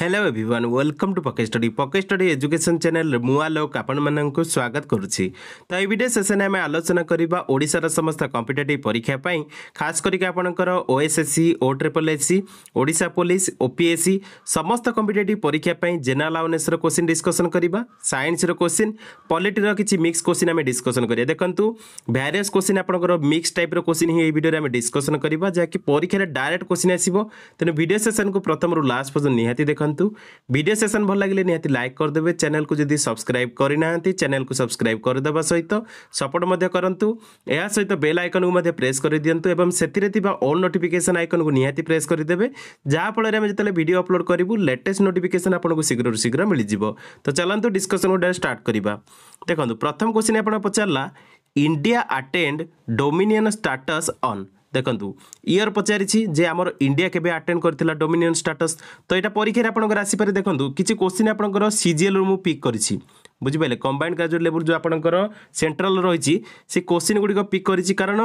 hello everyone welcome to PK study PK study education channel रे मुआलोक आपन मननकु स्वागत करूछि त ए वीडियो सेशन में आलोचना करबा ओडिसा समस्त कॉम्पिटिटिव परीक्षापी खास करके आपनकर OSSC O triple SC Odisha police OPSC समस्त कंपिटेट परीक्षा पई जनरल क्वेश्चन डिस्कसन करबा साइंस रो क्वेश्चन पॉलिटी मिक्स क्वेश्चन आम डिस्कसन करिया देखो वेरियस क्वेश्चन आप मिक्स टाइप रो क्वेश्चन हे ए वीडियो रे हम डिस्कशन करबा परीक्षा डायरेक्ट क्वेश्चन आसीबो तने भिडियो सेसन को प्रथम लास्ट पजन निहाती देखो দেখন্তু ভিডিও সেশন ভাল লাগলে নিহতি লাইক করদেবে চ্যানেলকে যদি সবসক্রাইব করে না চ্যানেলকে সবসক্রাইব করেদেবা সহিত সপোর্ট মধ্যে করন্তু এয়া সহিত বেল আইকনকু মধ্যে প্রেস করে দিয়ন্তু এবং সেতিরে থিবা অল নোটিফিকেশন আইকনকু নিহতি প্রেস করে দেবে যাহা ফলরে আমি যেতলে ভিডিও আপলোড করিবু লেটেস্ট নোটিফিকেশন আপনাকে শীঘ্রରୁ শীঘ্ର মিলিଯିବ তো চলন্তু ডিসকশন গোটে স্টার্ট করিবা দেখন্তু প্রথম কোশ্চিন আপনার পচারলা India attained dominion status on ଦେଖନ୍ତୁ ଇୟର୍ ପଚାରିଛି ଯେ ଆମର ଇଣ୍ଡିଆ କେବେ ଆଟେଣ୍ଡ କରିଥିଲା ଡୋମିନିଅନ୍ ଷ୍ଟାଟସ୍ ତ ଏଇଟା ପରୀକ୍ଷାରେ ଆପଣଙ୍କର ଆସିପାରେ ଦେଖନ୍ତୁ କିଛି କୋଶ୍ଚିନ୍ ଆପଣଙ୍କର ସିଜିଏଲ୍ରୁ ମୁଁ ପିକ୍ କରିଛି ବୁଝିପାରିଲେ କମ୍ବାଇଣ୍ଡ ଗ୍ରାଜୁଏଟ୍ ଲେବୁଲ୍ ଯେଉଁ ଆପଣଙ୍କର ସେଣ୍ଟ୍ରାଲ୍ ରହିଛି ସେ କୋଶ୍ଚିନ୍ ଗୁଡ଼ିକ ପିକ୍ କରିଛି କାରଣ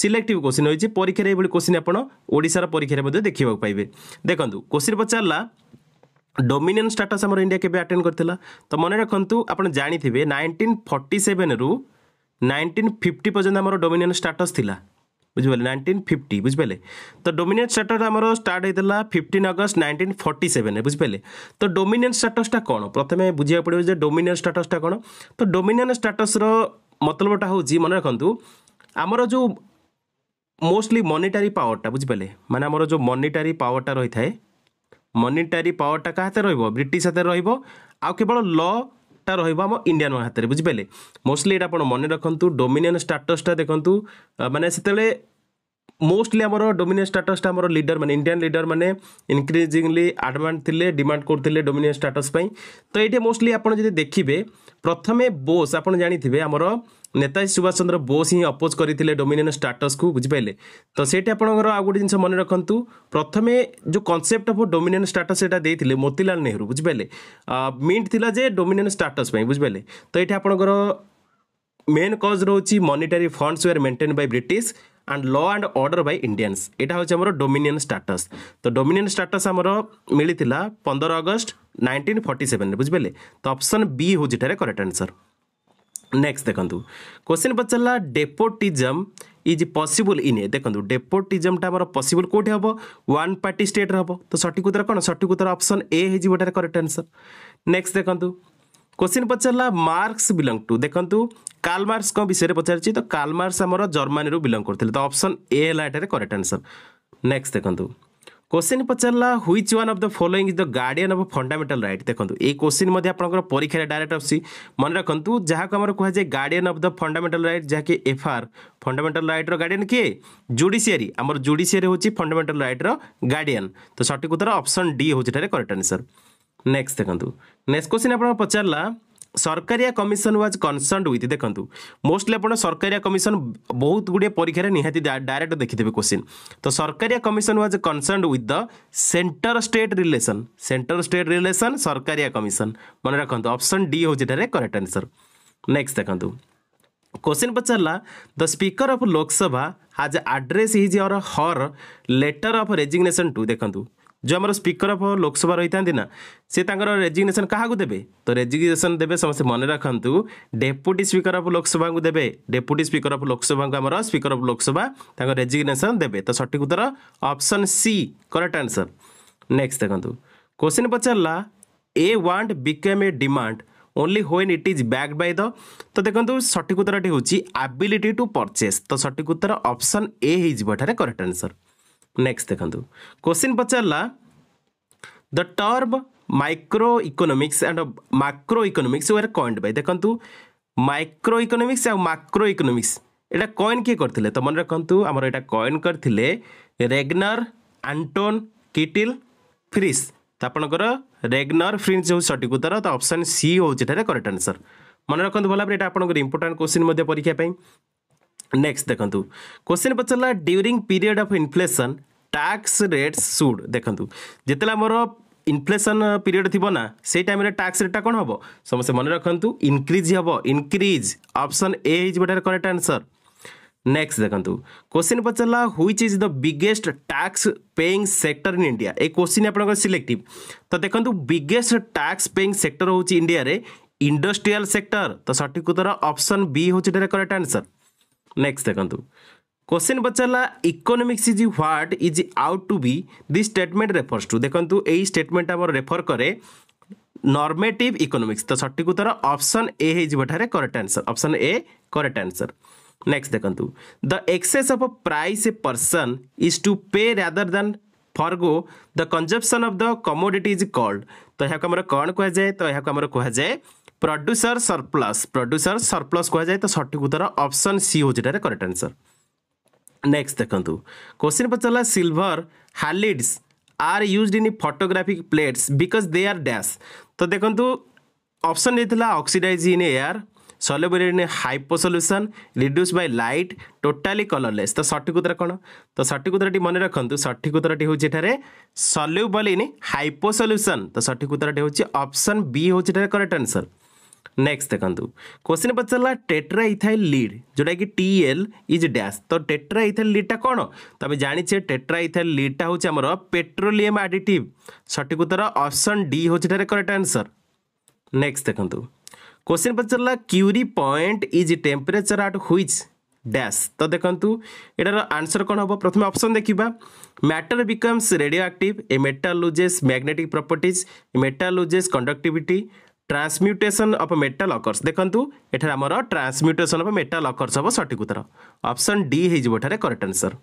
ସିଲେକ୍ଟିଭ୍ କୋଶ୍ଚିନ୍ ହୋଇଛି ପରୀକ୍ଷାରେ ଏଇଭଳି କୋଶ୍ଚିନ୍ ଆପଣ ଓଡ଼ିଶାର ପରୀକ୍ଷାରେ ମଧ୍ୟ ଦେଖିବାକୁ ପାଇବେ ଦେଖନ୍ତୁ କୋଶ୍ଚିନ୍ ପଚାରିଲା ଡୋମିନିଅନ୍ ଷ୍ଟାଟସ୍ ଆମର ଇଣ୍ଡିଆ କେବେ ଆଟେଣ୍ଡ କରିଥିଲା ତ ମନେ ରଖନ୍ତୁ ଆପଣ ଜାଣିଥିବେ ନାଇନଟିନ୍ ଫର୍ଟି ସେଭେନ୍ରୁ ନାଇନଟିନ୍ ଫିଫ୍ଟି ପର୍ଯ୍ୟନ୍ତ ଆମର ଡୋମିନିଅନ୍ ଷ୍ଟାଟସ୍ ଥିଲା বুঝিপারে নাইনটিন ফিফটি বুঝিপারে তো ডোমিনেন্স স্টাটস আমার স্টার্ট হয়েছিল ফিফটিন অগস্ট নাইনটিন ফর্টি সেভেন্রে বুঝিপারে তো ডোমিনেন্স স্টাটসটা কোণ প্রথমে বুঝিয়া পড়বে যে ডোমিনেন্স স্টাটসটা কোণ তো ডোমিনেন্স স্টাটসর মতলবটা হচ্ছে মনে রাখতু আমার যে মোস্টলি মনিটারি পাওয়ারটা বুঝিপারে মানে আমার যে মনিটারি পাওয়ারটা রয়ে থাকে মনিটারি পাওয়ারটা কাহাতে রহব ব্রিটিশ হাতে রহব আউ কেবল ল ଷ୍ଟାର୍ଟଟା ରହିବ ଆମ ଇଣ୍ଡିଆନମାନଙ୍କ ହାତରେ ବୁଝିପାରିଲେ ମୋଷ୍ଟଲି ଏଇଟା ଆପଣ ମନେ ରଖନ୍ତୁ ଡୋମିନିୟନ୍ ଷ୍ଟାଟସ୍ଟା ଦେଖନ୍ତୁ ମାନେ ସେତେବେଳେ ମୋଷ୍ଟଲି ଆମର ଡୋମିନିୟନ୍ ଷ୍ଟାଟସ୍ଟା ଆମର ଲିଡର୍ ମାନେ ଇଣ୍ଡିଆନ୍ ଲିଡର୍ ମାନେ ଇନକ୍ରିଜିଂଲି ଆଡଭାନ୍ସ ଥିଲେ ଡିମାଣ୍ଡ କରୁଥିଲେ ଡୋମିନିୟନ୍ ଷ୍ଟାଟସ୍ ପାଇଁ ତ ଏଇଠି ମୋଷ୍ଟଲି ଆପଣ ଯଦି ଦେଖିବେ ପ୍ରଥମେ ବୋସ୍ ଆପଣ ଜାଣିଥିବେ ଆମର ନେତାଜୀ ସୁଭାଷ ଚନ୍ଦ୍ର ବୋଷ ହିଁ ଅପୋଜ୍ କରିଥିଲେ ଡୋମିନିୟନ୍ ଷ୍ଟାଟସ୍କୁ ବୁଝିପାରିଲେ ତ ସେଇଠି ଆପଣଙ୍କର ଆଉ ଗୋଟେ ଜିନିଷ ମନେ ରଖନ୍ତୁ ପ୍ରଥମେ ଯେଉଁ କନସେପ୍ଟ ଅଫ୍ ଡୋମିନିୟନ୍ ଷ୍ଟାଟସ୍ ସେଇଟା ଦେଇଥିଲେ ମୋତିଲାଲ ନେହେରୁ ବୁଝିପାରିଲେ ମିଣ୍ଟ ଥିଲା ଯେ ଡୋମିନିୟନ୍ ଷ୍ଟାଟସ୍ ପାଇଁ ବୁଝିପାରିଲେ ତ ଏଇଠି ଆପଣଙ୍କର ମେନ୍ କଜ୍ ରହୁଛି monetary funds were maintain by British and law and order by Indians ଏଇଟା ହେଉଛି ଆମର ଡୋମିନିୟନ୍ ଷ୍ଟାଟସ୍ ତ ଡୋମିନିୟନ୍ ଷ୍ଟାଟସ୍ ଆମର ମିଳିଥିଲା ପନ୍ଦର ଅଗଷ୍ଟ ନାଇଣ୍ଟିନ୍ ଫର୍ଟି ସେଭେନରେ ବୁଝିପାରିଲେ ତ ଅପସନ୍ ବି ହେଉଛି ଏଠାରେ କରେକ୍ଟ ଆନ୍ସର୍ नेक्स्ट देखु क्वेश्चन पचारा despotism is possible in a देखो डेपोटिजमटा आम पसिबल कौटी हम वन पार्टी स्टेट हम तो सठिक उत्तर कौन सठिक उत्तर अप्सन ए होटार करेक्ट आंसर नेक्स्ट देखु क्वेश्चन पचारा मार्क्स बिलंग टू देखु कालमार्क्स मार्क्स कौन विषय पचार तो कार्ल आम जर्मानी बिलंग करते तो अप्सन ए है करेक्ट आंसर नेक्स्ट देखु क्वेश्चन पचारा which one of the following is the guardian of fundamental right देखो ये क्वेश्चन आप परीक्षा डायरेक्ट आसी मन रखु जहाँ को आम कहुए guardian of the fundamental right जहाँकि एफआर फंडामेटाल रईट्र गार्डियन किए जुडिसीआरी आमर जुडिसीआरी हूँ फंडामेटाल रईट्र गार्डियन तो सठिक उत्तर अप्सन डी हूँ करेक्ट आनसर नेक्स्ट देखो नेक्स्ट क्वेश्चन आप पचारा Sarkaria commission was concerned with देखु मोस्टली आप सरकारिया कमिशन बहुत गुडिया परीक्षा निहाती डायरेक्ट देखिथे क्वेश्चन तो Sarkaria commission was concerned with the centre state relation centre state relation Sarkaria commission मन रखु अपसन डी हूँ करेक्ट आंसर नेक्स्ट देखु क्वेश्चन पचारा the speaker of Lok Sabha has addressed his or her letter of resignation to देखूँ যে আমার স্পিকর of Lok Sabha রয়েছে না সে তাঁর রেজিগনেসন কাহু দেবে তো রেজিগনেসন দেবে সমস্ত মনে রাখতু ডেপুটি স্পিকর অফ লোকসভা দেবে ডেপুটি স্পিকর অফ লোকসভা আমার স্পিকর অফ লোকসভা তাঁর রেজিগনেসন দেবে তো সঠিক উত্তর option C correct answer next দেখুন কোশ্চিন পচারা a want become a demand only when it is back by the ତ ଦେଖନ୍ତୁ ସଠିକ୍ ଉତ୍ତରଟି ହେଉଛି ଆବିଲିଟି ଟୁ ପରଚେସ୍ ତ ସଠିକ୍ ଉତ୍ତର ଅପସନ୍ ଏ ହେଇଯିବ ଏଠାରେ କରେକ୍ଟ ଆନ୍ସର୍ नेक्स्ट देखु क्वेश्चन पचारा the term micro economics and macro economics were coined by देखु माइक्रो इकोनोमिक्स आ माक्रो इकोनोमिक्स এটা কয়েন কিয়ে করলে তো মনে রাখতু আমার এটা কয়েন করলে রেগনর আন্টোন কিটিল ফ্রিজ তো আপনার রেগনর ফ্রিজ হচ্ছে সঠিক উত্তর তো অপশন সি হচ্ছে এটার করেক্ট আনসর মনে রাখতু ভালো ভাবে এটা আপনার ইম্পর্টাট কোশ্চিন পরীক্ষা নেক্সট দেখুন কোশ্চিন পচারা during period of inflation tax rates should দেখুন যেতলে আমার ইনফ্লেসন পিরিয়ড থিব না সেই টাইমে ট্যাক্স রেটটা কোণ হব সমস্তে মনে রাখতু ইনক্রিজ হব ইনক্রিজ অপশন এ হয়ে এটার করেক্ট আনসর নেক্সট দেখুন কোশ্চিন পচারা which is the biggest tax paying sector in India এই কোশ্চিন আপনার সিলেক্টিভ তো দেখুন বিগেস্ট ট্যাক্স পেইং সেক্টর হচ্ছে ইন্ডিয়ার ইন্ডস্ট্রিয়াল সেক্টর তো সঠিক উত্তর অপশন বি হচ্ছে এটার করেক্ট আনসর নেক্সট দেখুন क्वेश्चन पचारा economics is what is ought to be the statement refers to देखु यही स्टेटमेंट आम रेफर कै नर्मेटिव इकोनोमिक्स तो सठिक उत्तर ऑप्शन ए होठार correct answer option A correct answer next देखु the excess of price a person is to pay rather than forgo the consumption of the commodity is called तो यह कौन कह जाए तो यहाँ को कहुए प्रड्यूसर सरप्लस प्रड्यूसर सरप्लस कहुए तो सठिक उत्तर ऑप्शन सी होठार करेक्ट आंसर नेक्स्ट देखु क्वेश्चन पचारा silver halides are used in photographic plates because they are dash तो देखो ऑप्शन देता oxidise in air soluble in hypo solution reduce by light totally colourless तो सठिक उत्तर कौन तो सठिक उत्तरटी मन रखु सठिक उत्तरटी हूँ एठार सल्युबल इन हाइपो सल्यूसन तो सठिक उत्तरटी हूँ ऑप्शन बी हूँ करेक्ट आंसर নেক্সট দেখন্তু কোশ্চিন পচারা টেট্রা ইথাইল লিড যেটা কি টিএল ইজ ড্যাশ তো টেট্রা ইথাইল লিডটা কোণ তো আমি জাঁচে টেট্রা ইথাইল লিডটা হচ্ছে আমার পেট্রোলিয়াম আডিটিভ সঠিক উত্তর অপশন ডি হচ্ছে এটার করেক্ট আনসর নেক্সট দেখন্তু কোশ্চিন পচারা Curie point is temperature at which dash তো দেখন্তু এটার আনসর কোণ হব প্রথমে অপশন দেখিবা matter becomes radioactive a metal loses magnetic properties metal loses conductivity transmutation of metal occurs देखु एठार आमर अफ मेटाल अकर्स हम सठिक उत्तर अप्सन डी हो करेक्ट आंसर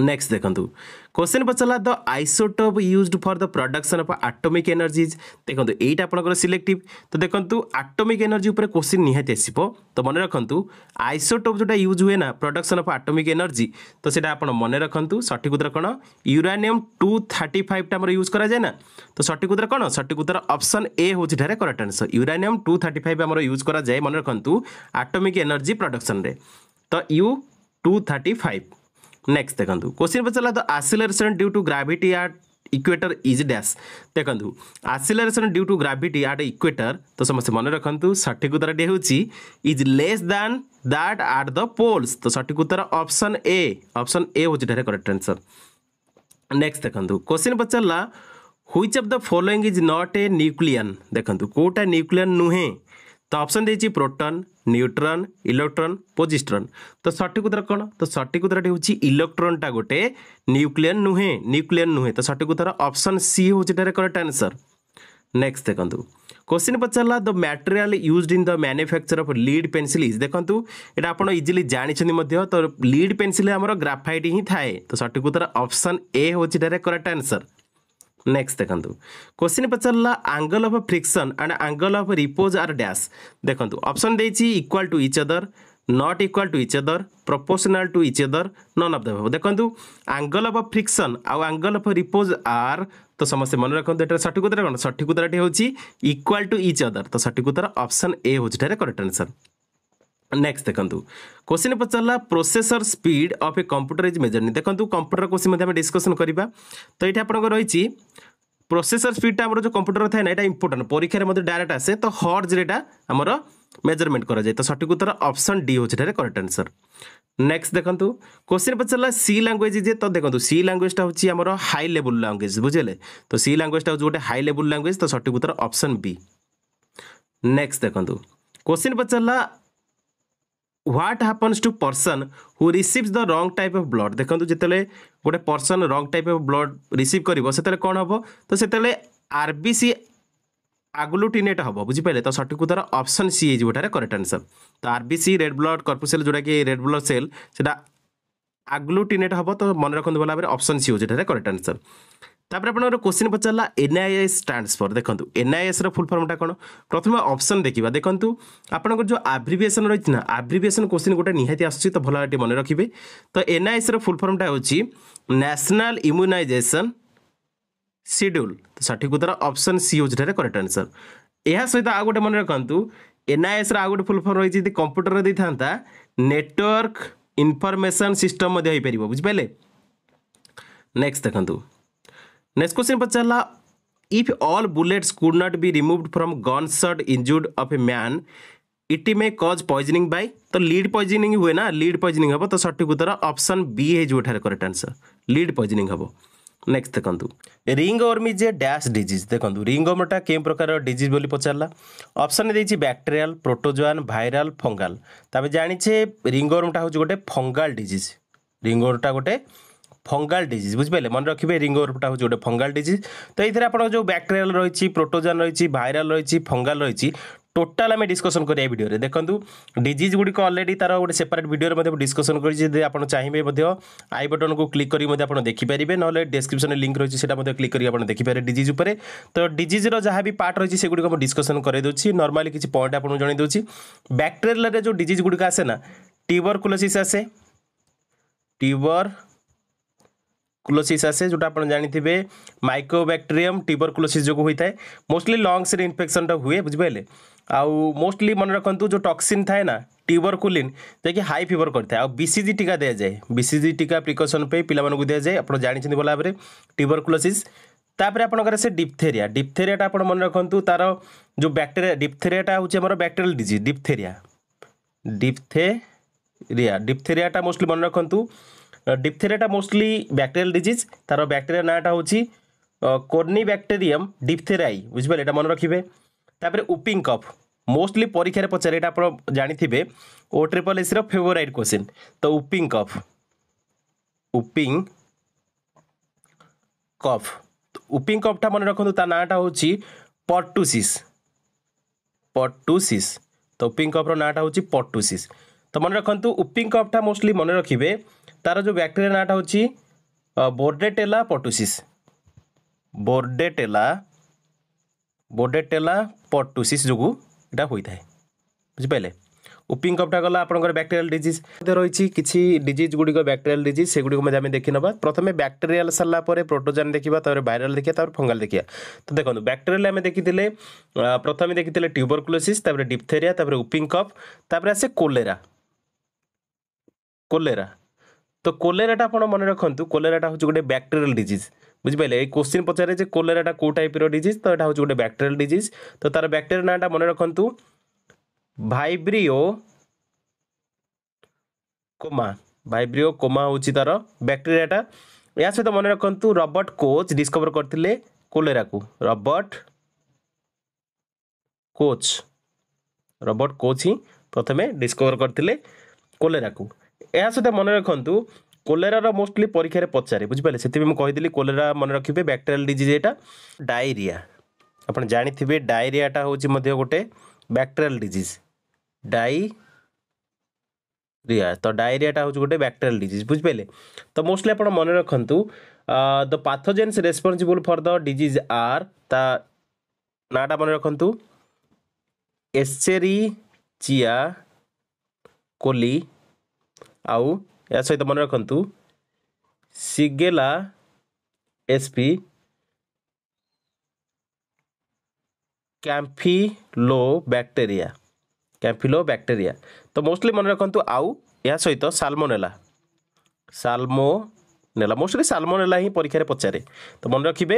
नेक्स्ट देखु क्वेश्चन पचारा the isotope used for the production of atomic energies देखो यहीटा आपंकर सिलेक्टिव तो देखो आटोमिक एनर्जी उपर क्वेश्चन निहाती आसो तो मन रखु आइसोटोप जोटा यूज हुए ना प्रडक्शन अफ आटोमिक एनर्जी तो से आप मन रखु सठिक उत्तर कौन यूरानियम टू थर्टी फाइवटा मोर यूज कराए ना तो सठिक उत्तर कौन सठिक उत्तर अप्सन ए हूँ correct answer uranium two thirty five आम यूज कराए मन रखु आटोमिक एनर्जी प्रडक्शन तो U two thirty five next देखो क्वेश्चन पचारा तो oscillation due to gravity at equator is dash देखु oscillation due to gravity at equator तो समस्त मन रखु सठिक उत्तर टी हूँ is less than that at the poles तो सठिक उत्तर अप्सन ए अप्सन ए हूँ करेक्ट आंसर नेक्स्ट देखु क्वेश्चन पचारा which of the following is not a nucleon देखु कौटा न्यूक्लियन नुहे তো অপশন দিয়েছি প্রোটন নিউট্রন ইলেকট্রন পোজিট্রন তো সঠিক উত্তর কোণ তো সঠিক উত্তরটি হচ্ছে ইলেকট্রনটা গোটে নিউক্লিয়ন নুহে নিউক্লিয়ন নুহে তো সঠিক উত্তর অপশন সি হচ্ছে এটার করেক্ট আনসর নেক্সট দেখুন কোশ্চিন পচারা the material used in the manufacture of lead pencil is দেখুন এটা আপনার ইজিলি জাঁচান তো লিড পেনসিল আমার গ্রাফাইট হি থাকে তো সঠিক উত্তর অপশন এ হচ্ছে এটার করেক্ট আনসর নেক্সট দেখুন কোশ্চিন পচারা angle of friction and angle of repose are dash দেখুন অপশন দিয়েছি equal to each other not equal to each other proportional to each অদর non of the দেখুন angle of friction angle of repose are তো সমস্তে মনে রাখুন এটার সঠিক উত্তর কোণ সঠিক উত্তরটি হচ্ছে ইকুয়াল টু ইচ অদর তো সঠিক উত্তর অপশন এ হচ্ছে এটার করেক্ট আনসর ନେକ୍ସଟ ଦେଖନ୍ତୁ କୋଶ୍ଚିନ୍ ପଚାରିଲା processor speed of a computer is measured in ଦେଖନ୍ତୁ କମ୍ପ୍ୟୁଟର କୋଶ୍ଚିନ୍ ମଧ୍ୟ ଆମେ ଡିସ୍କସନ୍ କରିବା ତ ଏଇଠି ଆପଣଙ୍କର ରହିଛି ପ୍ରୋସେସର ସ୍ପିଡ୍ଟା ଆମର ଯେଉଁ କମ୍ପ୍ୟୁଟର ଥାଏ ନା ଏଇଟା ଇମ୍ପୋର୍ଟାଣ୍ଟ ପରୀକ୍ଷାରେ ମଧ୍ୟ ଡାଇରେକ୍ଟ ଆସେ ତ ହର୍ଜରେ ଏଇଟା ଆମର মেজরমেন্ট করা যায় তো সঠিক উত্তর অপশন ডি হচ্ছে এটার করেক্ট আনসর নেক্সট দেখন্তু কোশ্চিন পচারা সি ল্যাঙ্গুয়েজ যে তো দেখন্তু সি ল্যাঙ্গুয়েজটা হচ্ছে আমার হাই লেভেল ল্যাঙ্গুয়েজ বুঝলে তো সি ল্যাঙ্গুয়েজটা হচ্ছে গোটে হাই লেভেল ল্যাঙ্গুয়েজ তো সঠিক উত্তর অপশন বি নেক্সট দেখন্তু কোশ্চিন পচারা what happens to person who receives the wrong type of blood ଦେଖନ୍ତୁ ଯେତେବେଳେ ଗୋଟେ ପର୍ସନ୍ ରଙ୍ଗ ଟାଇପ୍ ଅଫ୍ ବ୍ଲଡ୍ ରିସିଭ୍ କରିବ ସେତେବେଳେ କ'ଣ ହେବ ତ ସେତେବେଳେ ଆର୍ ବି ସି ଆଗୁଲୁଟିନେଟ୍ ହେବ ବୁଝିପାରିଲେ ତ ସଠିକ୍ ଉତ୍ତର ଅପସନ୍ ସି ହେଇଯିବ ଏଠାରେ କରେକ୍ଟ ଆନ୍ସର୍ ତ R B C red blood corpuscle ଯେଉଁଟାକି ରେଡ୍ ବ୍ଲଡ୍ ସେଲ୍ ସେଟା ଆଗ୍ଲୁଟିନେଟ୍ ହେବ ତ ମନେ ରଖନ୍ତୁ ଭଲ ଭାବରେ ଅପସନ୍ ସି ହେଉଛି ଏଠାରେ କରେକ୍ଟ ଆନ୍ସର୍ ତାପରେ ଆପଣଙ୍କର କୋଶ୍ଚିନ୍ ପଚାରିଲା ଏନ୍ଆଇଏସ୍ ଷ୍ଟାଣ୍ଡସ୍ ଫର୍ ଦେଖନ୍ତୁ ଏନ୍ଆଇଏସ୍ର ଫୁଲ୍ ଫର୍ମଟା କ'ଣ ପ୍ରଥମେ ଅପସନ୍ ଦେଖିବା ଦେଖନ୍ତୁ ଆପଣଙ୍କର ଯେଉଁ ଆବ୍ରିଭିଏସନ୍ ରହିଛି ନା ଆବ୍ରିଭିଏସନ୍ କୋଶ୍ଚିନ୍ ଗୋଟେ ନିହାତି ଆସୁଛି ତ ଭଲ ଭାବେ ମନେ ରଖିବେ ତ ଏନ୍ଆଇଏସ୍ର ଫୁଲ୍ ଫର୍ମଟା ହେଉଛି ନ୍ୟାସନାଲ୍ ଇମ୍ୟୁନାଇଜେସନ୍ ସିଡ୍ୟୁଲ୍ ତ ସଠିକ୍ ଉତ୍ତର ଅପସନ୍ ସି ହେଉଛି ଠାରେ କରେକ୍ଟ ଆନ୍ସର୍ ଏହା ସହିତ ଆଉ ଗୋଟେ ମନେ ରଖନ୍ତୁ ଏନ୍ଆଇଏସ୍ର ଆଉ ଗୋଟେ ଫୁଲ୍ ଫର୍ମ ରହିଛି ଯଦି କମ୍ପ୍ୟୁଟରରେ ଦେଇଥାନ୍ତା ନେଟୱାର୍କ ଇନଫର୍ମେସନ୍ ସିଷ୍ଟମ୍ ମଧ୍ୟ ହେଇପାରିବ ବୁଝିପାରିଲେ ନେକ୍ସଟ୍ ଦେଖନ୍ତୁ नेक्स्ट क्वेश्चन पचारा if all bullets could not be removed from gunshot injured of a man it may cause poisoning by तो लीड पॉइजनिंग हुए ना लीड पॉइजनिंग हम तो सठिक उत्तर ऑप्शन बी हो करेक्ट आंसर लीड पॉइजनिंग हम नेक्स्ट देखु ringworm is a dash disease देखु रिंग ओर्मटा के प्रकार डिज बोली पचारा अप्सन देती बैक्टेरियाल प्रोटोजोआन भाइराल फंगाल तापे जाने रिंग ओर्मटा हूँ गोटे फंगाल डिज रिंग ओर्मटा गोटे ଫଙ୍ଗାଲ ଡିଜିଜ୍ ବୁଝିପାରିଲେ ମନେ ରଖିବେ ରିଙ୍ଗୋରଟା ହେଉଛି ଗୋଟେ ଫଙ୍ଗାଲ ଡିଜିଜ୍ ତ ଏଇଥିରେ ଆପଣଙ୍କ ଯେଉଁ ବ୍ୟାକ୍ଟେରିଆଲ ରହିଛି ପ୍ରୋଟୋଜାନ୍ ରହିଛି ଭାଇରାଲ ରହିଛି ଫଙ୍ଗାଲ ରହିଛି ଟୋଟାଲ ଆମେ ଡିସ୍କସନ୍ କରିବା ଭିଡ଼ିଓରେ ଦେଖନ୍ତୁ ଡିଜିଜ୍ ଗୁଡ଼ିକ ଅଲରେଡ଼ି ତା'ର ଗୋଟେ ସେପାରେଟ୍ ଭିଡ଼ିଓରେ ମଧ୍ୟ ଡିସ୍କସନ୍ କରିଛି ଯଦି ଆପଣ ଚାହିଁବେ ମଧ୍ୟ ଆଇ ବଟନ୍କୁ କ୍ଲିକ୍ କରି ମଧ୍ୟ ଆପଣ ଦେଖିପାରିବେ ନହେଲେ ଡେସ୍କ୍ରିପ୍ସନ୍ରେ ଲିଙ୍କ୍ ରହିଛି ସେଟା ମଧ୍ୟ କ୍ଲିକ୍ କରି ଆପଣ ଦେଖିପାରିବେ ଡିଜିଜ୍ ଉପରେ ତ ଡିଜିଜ୍ର ଯାହା ବି ପାର୍ଟ ରହିଛି ସେଗୁଡ଼ିକ ମୁଁ ଡିସ୍କସନ୍ କରାଇଦେଉଛି ନର୍ମାଲି କିଛି ପଏଣ୍ଟ ଆପଣଙ୍କୁ ଜଣାଇ ଦେଉଛି ବ୍ୟାକ୍ଟେରିଆରେ ଯେଉଁ ଡିଜିଜ୍ ଗୁଡ଼ିକ ଆସେ ନା ଟ୍ୟୁବରକୁଲୋସିସ୍ ଆସେ ଟ୍ୟୁବର କୁଲୋସିସ୍ ଆସେ ଯେଉଁଟା ଆପଣ ଜାଣିଥିବେ ମାଇକ୍ରୋବ୍ୟାକ୍ଟେରିୟମ୍ ଟ୍ୟୁବରକୁଲୋସିସ୍ ଯୋଗୁଁ ହୋଇଥାଏ ମୋଷ୍ଟଲି ଲଙ୍ଗସ୍ରେ ଇନଫେକ୍ସନ୍ଟା ହୁଏ ବୁଝିପାରିଲେ ଆଉ ମୋଷ୍ଟଲି ମନେ ରଖନ୍ତୁ ଯେଉଁ ଟକ୍ସିନ୍ ଥାଏ ନା ଟ୍ୟୁବରକୁଲିନ୍ ଯାହାକି ହାଇ ଫିଭର କରିଥାଏ ଆଉ ବିସିଜି ଟୀକା ଦିଆଯାଏ ବିସିଜି ଟୀକା ପ୍ରିକସନ୍ ପାଇଁ ପିଲାମାନଙ୍କୁ ଦିଆଯାଏ ଆପଣ ଜାଣିଛନ୍ତି ଭଲ ଭାବରେ ଟ୍ୟୁବରକୁଲୋସିସ୍ ତାପରେ ଆପଣଙ୍କର ସେ ଡିପ୍ଥେରିଆ ଡିପ୍ଥେରିଆଟା ଆପଣ ମନେ ରଖନ୍ତୁ ତାର ଯେଉଁ ବ୍ୟାକ୍ଟେରିଆ ଡିପ୍ଥେରିଆଟା ହେଉଛି ଆମର ବ୍ୟାକ୍ଟେରିଆଲ୍ ଡିଜିଜ୍ ଡିପ୍ଥେରିଆ ଡିପ୍ଥେରିଆ ଡିପ୍ଥେରିଆଟା ମୋଷ୍ଟଲି ମନେ ରଖନ୍ତୁ ডিপথেরিয়াটা ମୋଷ୍ଟଲି ବ୍ୟାକ୍ଟେରିଆଲ ଡିଜିଜ୍ ତା'ର ବ୍ୟାକ୍ଟେରିଆ ନାଁଟା ହେଉଛି କୋର୍ନି ବ୍ୟାକ୍ଟେରିୟମ୍ ଡିପ୍ଥେରାଇ ବୁଝିପାରିଲେ ଏଇଟା ମନେ ରଖିବେ ତାପରେ ଉପିଂ କଫ୍ ମୋଷ୍ଟଲି ପରୀକ୍ଷାରେ ପଚାରେ ଏଇଟା ଆପଣ ଜାଣିଥିବେ ଓ ଟ୍ରିପଲ୍ ଏସ୍ର ଫେଭରାଇଟ୍ କୋଶ୍ଚିନ୍ ତ ଉପିଂ କଫ୍ ଉପିଂ କଫ୍ ଉପିଂ କଫ୍ଟା ମନେ ରଖନ୍ତୁ ତା ନାଁଟା ହେଉଛି ପଟୁସିସ୍ ପଟୁସିସ୍ ତ ଉପିଂ କଫ୍ର ନାଁଟା ହେଉଛି ପଟୁସିସ୍ ତ ମନେ ରଖନ୍ତୁ ଉପିଂ କଫ୍ଟା ମୋଷ୍ଟଲି ମନେ ରଖିବେ ତାର ଯେଉଁ ବ୍ୟାକ୍ଟେରିଆ ନାଁଟା ହେଉଛି ବୋର୍ଡେଟେଲା ପଟୁସିସ୍ ବୋର୍ଡେଟେଲା ବୋର୍ଡେଟେଲା ପଟୁସିସ୍ ଯୋଗୁଁ ଏଇଟା ହୋଇଥାଏ ବୁଝିପାରିଲେ ଉପିଂ କପ୍ଟା ଗଲା ଆପଣଙ୍କର ବ୍ୟାକ୍ଟେରିଆଲ ଡିଜିଜ୍ ରହିଛି କିଛି ଡିଜିଜ୍ ଗୁଡ଼ିକ ବ୍ୟାକ୍ଟେରିଆଲ ଡିଜିଜ୍ ସେଗୁଡ଼ିକୁ ମଧ୍ୟ ଆମେ ଦେଖିନେବା ପ୍ରଥମେ ବ୍ୟାକ୍ଟେରିଆଲ ସାରିଲା ପରେ ପ୍ରୋଟୋଜାନ୍ ଦେଖିବା ତାପରେ ଭାଇରାଲ ଦେଖିବା ତାପରେ ଫଙ୍ଗାଲ ଦେଖିବା ତ ଦେଖନ୍ତୁ ବ୍ୟାକ୍ଟେରିଆଲ ଆମେ ଦେଖିଥିଲେ ପ୍ରଥମେ ଦେଖିଥିଲେ ଟ୍ୟୁବରକୁଲୋସିସ୍ ତାପରେ ଡିପ୍ଥେରିଆ ତାପରେ ଉପିଂ କପ୍ ତାପରେ ଆସେ କୋଲେରା କୋଲେରା ତ କୋଲେରାଟା ଆପଣ ମନେ ରଖନ୍ତୁ କୋଲେରାଟା ହେଉଛି ଗୋଟେ ବ୍ୟାକ୍ଟେରିଆଲ ଡିଜିଜ୍ ବୁଝିପାରିଲେ ଏଇ କୋଶ୍ଚିନ୍ ପଚାରେ ଯେ କୋଲେରାଟା କେଉଁ ଟାଇପ୍ର ଡିଜିଜ୍ ତ ଏଇଟା ହେଉଛି ଗୋଟେ ବ୍ୟାକ୍ଟେରିଆଲ ଡିଜିଜ୍ ତ ତା'ର ବ୍ୟାକ୍ଟେରିଆ ନାଁଟା ମନେ ରଖନ୍ତୁ ଭାଇବ୍ରିଓ କୋମା ଭାଇବ୍ରିଓ କୋମା ହେଉଛି ତା'ର ବ୍ୟାକ୍ଟେରିଆଟା ଏହା ସହିତ ମନେ ରଖନ୍ତୁ ରବର୍ଟ କୋଚ୍ ଡିସ୍କଭର କରିଥିଲେ କୋଲେରାକୁ ରବର୍ଟ କୋଚ୍ ରବର୍ଟ କୋଚ୍ ହିଁ ପ୍ରଥମେ ଡିସ୍କଭର କରିଥିଲେ କୋଲେରାକୁ ଏହା ସହିତ ମନେ ରଖନ୍ତୁ କୋଲେରାର ମୋଷ୍ଟଲି ପରୀକ୍ଷାରେ ପଚାରେ ବୁଝିପାରିଲେ ସେଥିପାଇଁ ମୁଁ କହିଥିଲି କୋଲେରା ମନେ ରଖିବେ ବ୍ୟାକ୍ଟେରିଆଲ ଡିଜିଜ୍ ଏଇଟା ଡାଇରିଆ ଆପଣ ଜାଣିଥିବେ ଡାଇରିଆଟା ହେଉଛି ମଧ୍ୟ ଗୋଟେ ବ୍ୟାକ୍ଟେରିଆଲ ଡିଜିଜ୍ ଡାଇ ଡାଇରିଆ ତ ଡାଇରିଆଟା ହେଉଛି ଗୋଟେ ବ୍ୟାକ୍ଟେରିଆଲ ଡିଜିଜ୍ ବୁଝିପାରିଲେ ତ ମୋଷ୍ଟଲି ଆପଣ ମନେ ରଖନ୍ତୁ the pathogens responsible for the disease are ତା ନାଁଟା ମନେ ରଖନ୍ତୁ ଏସେରିଚିଆ କୋଲି ଆଉ ଏହା ସହିତ ମନେ ରଖନ୍ତୁ shigella SP campylo bacteria campylo bacteria ତ ମୋଷ୍ଟଲି ମନେ ରଖନ୍ତୁ ଆଉ ଏହା ସହିତ ସାଲମୋ ନେଲା ମୋଷ୍ଟଲି ସାଲମୋନେଲା ହିଁ ପରୀକ୍ଷାରେ ପଚାରେ ତ ମନେ ରଖିବେ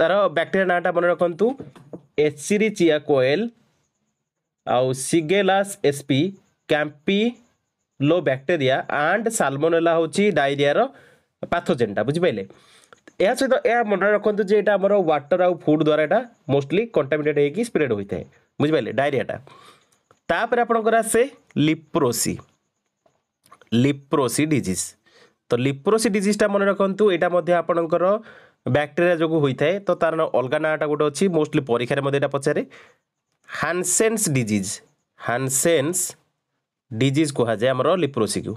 ତାର ବ୍ୟାକ୍ଟେରିଆ ନାଁଟା ମନେ ରଖନ୍ତୁ ଏସିରିଚିଆ କୋଏଲ୍ ଆଉ shigellas SP campylo bacteria and salmonella ହେଉଛି ଡାଇରିଆର ପାଥୋଜେନ୍ଟା ବୁଝିପାରିଲେ ଏହା ସହିତ ଏହା ମନେ ରଖନ୍ତୁ ଯେ ଏଇଟା ଆମର ୱାଟର ଆଉ ଫୁଡ୍ ଦ୍ୱାରା ଏଇଟା ମୋଷ୍ଟଲି କଣ୍ଟାମିନେଟ୍ ହେଇକି ସ୍ପ୍ରେଡ୍ ହୋଇଥାଏ ବୁଝିପାରିଲେ ଡାଇରିଆଟା ତାପରେ ଆପଣଙ୍କର ଆସେ ଲିପ୍ରୋସି ଲିପ୍ରୋସି ଡିଜିଜ୍ ତ ଲିପ୍ରୋସି ଡିଜିଜ୍ଟା ମନେ ରଖନ୍ତୁ ଏଇଟା ମଧ୍ୟ ଆପଣଙ୍କର ବ୍ୟାକ୍ଟେରିଆ ଯୋଗୁଁ ହୋଇଥାଏ ତ ତାର ଅଲଗା ନାଁଟା ଗୋଟେ ଅଛି ମୋଷ୍ଟଲି ପରୀକ୍ଷାରେ ମଧ୍ୟ ଏଇଟା ପଚାରେ ହାନସେନ୍ସ ଡିଜିଜ୍ ହାନସେନ୍ସ डिजिज कह लिप्रोसी को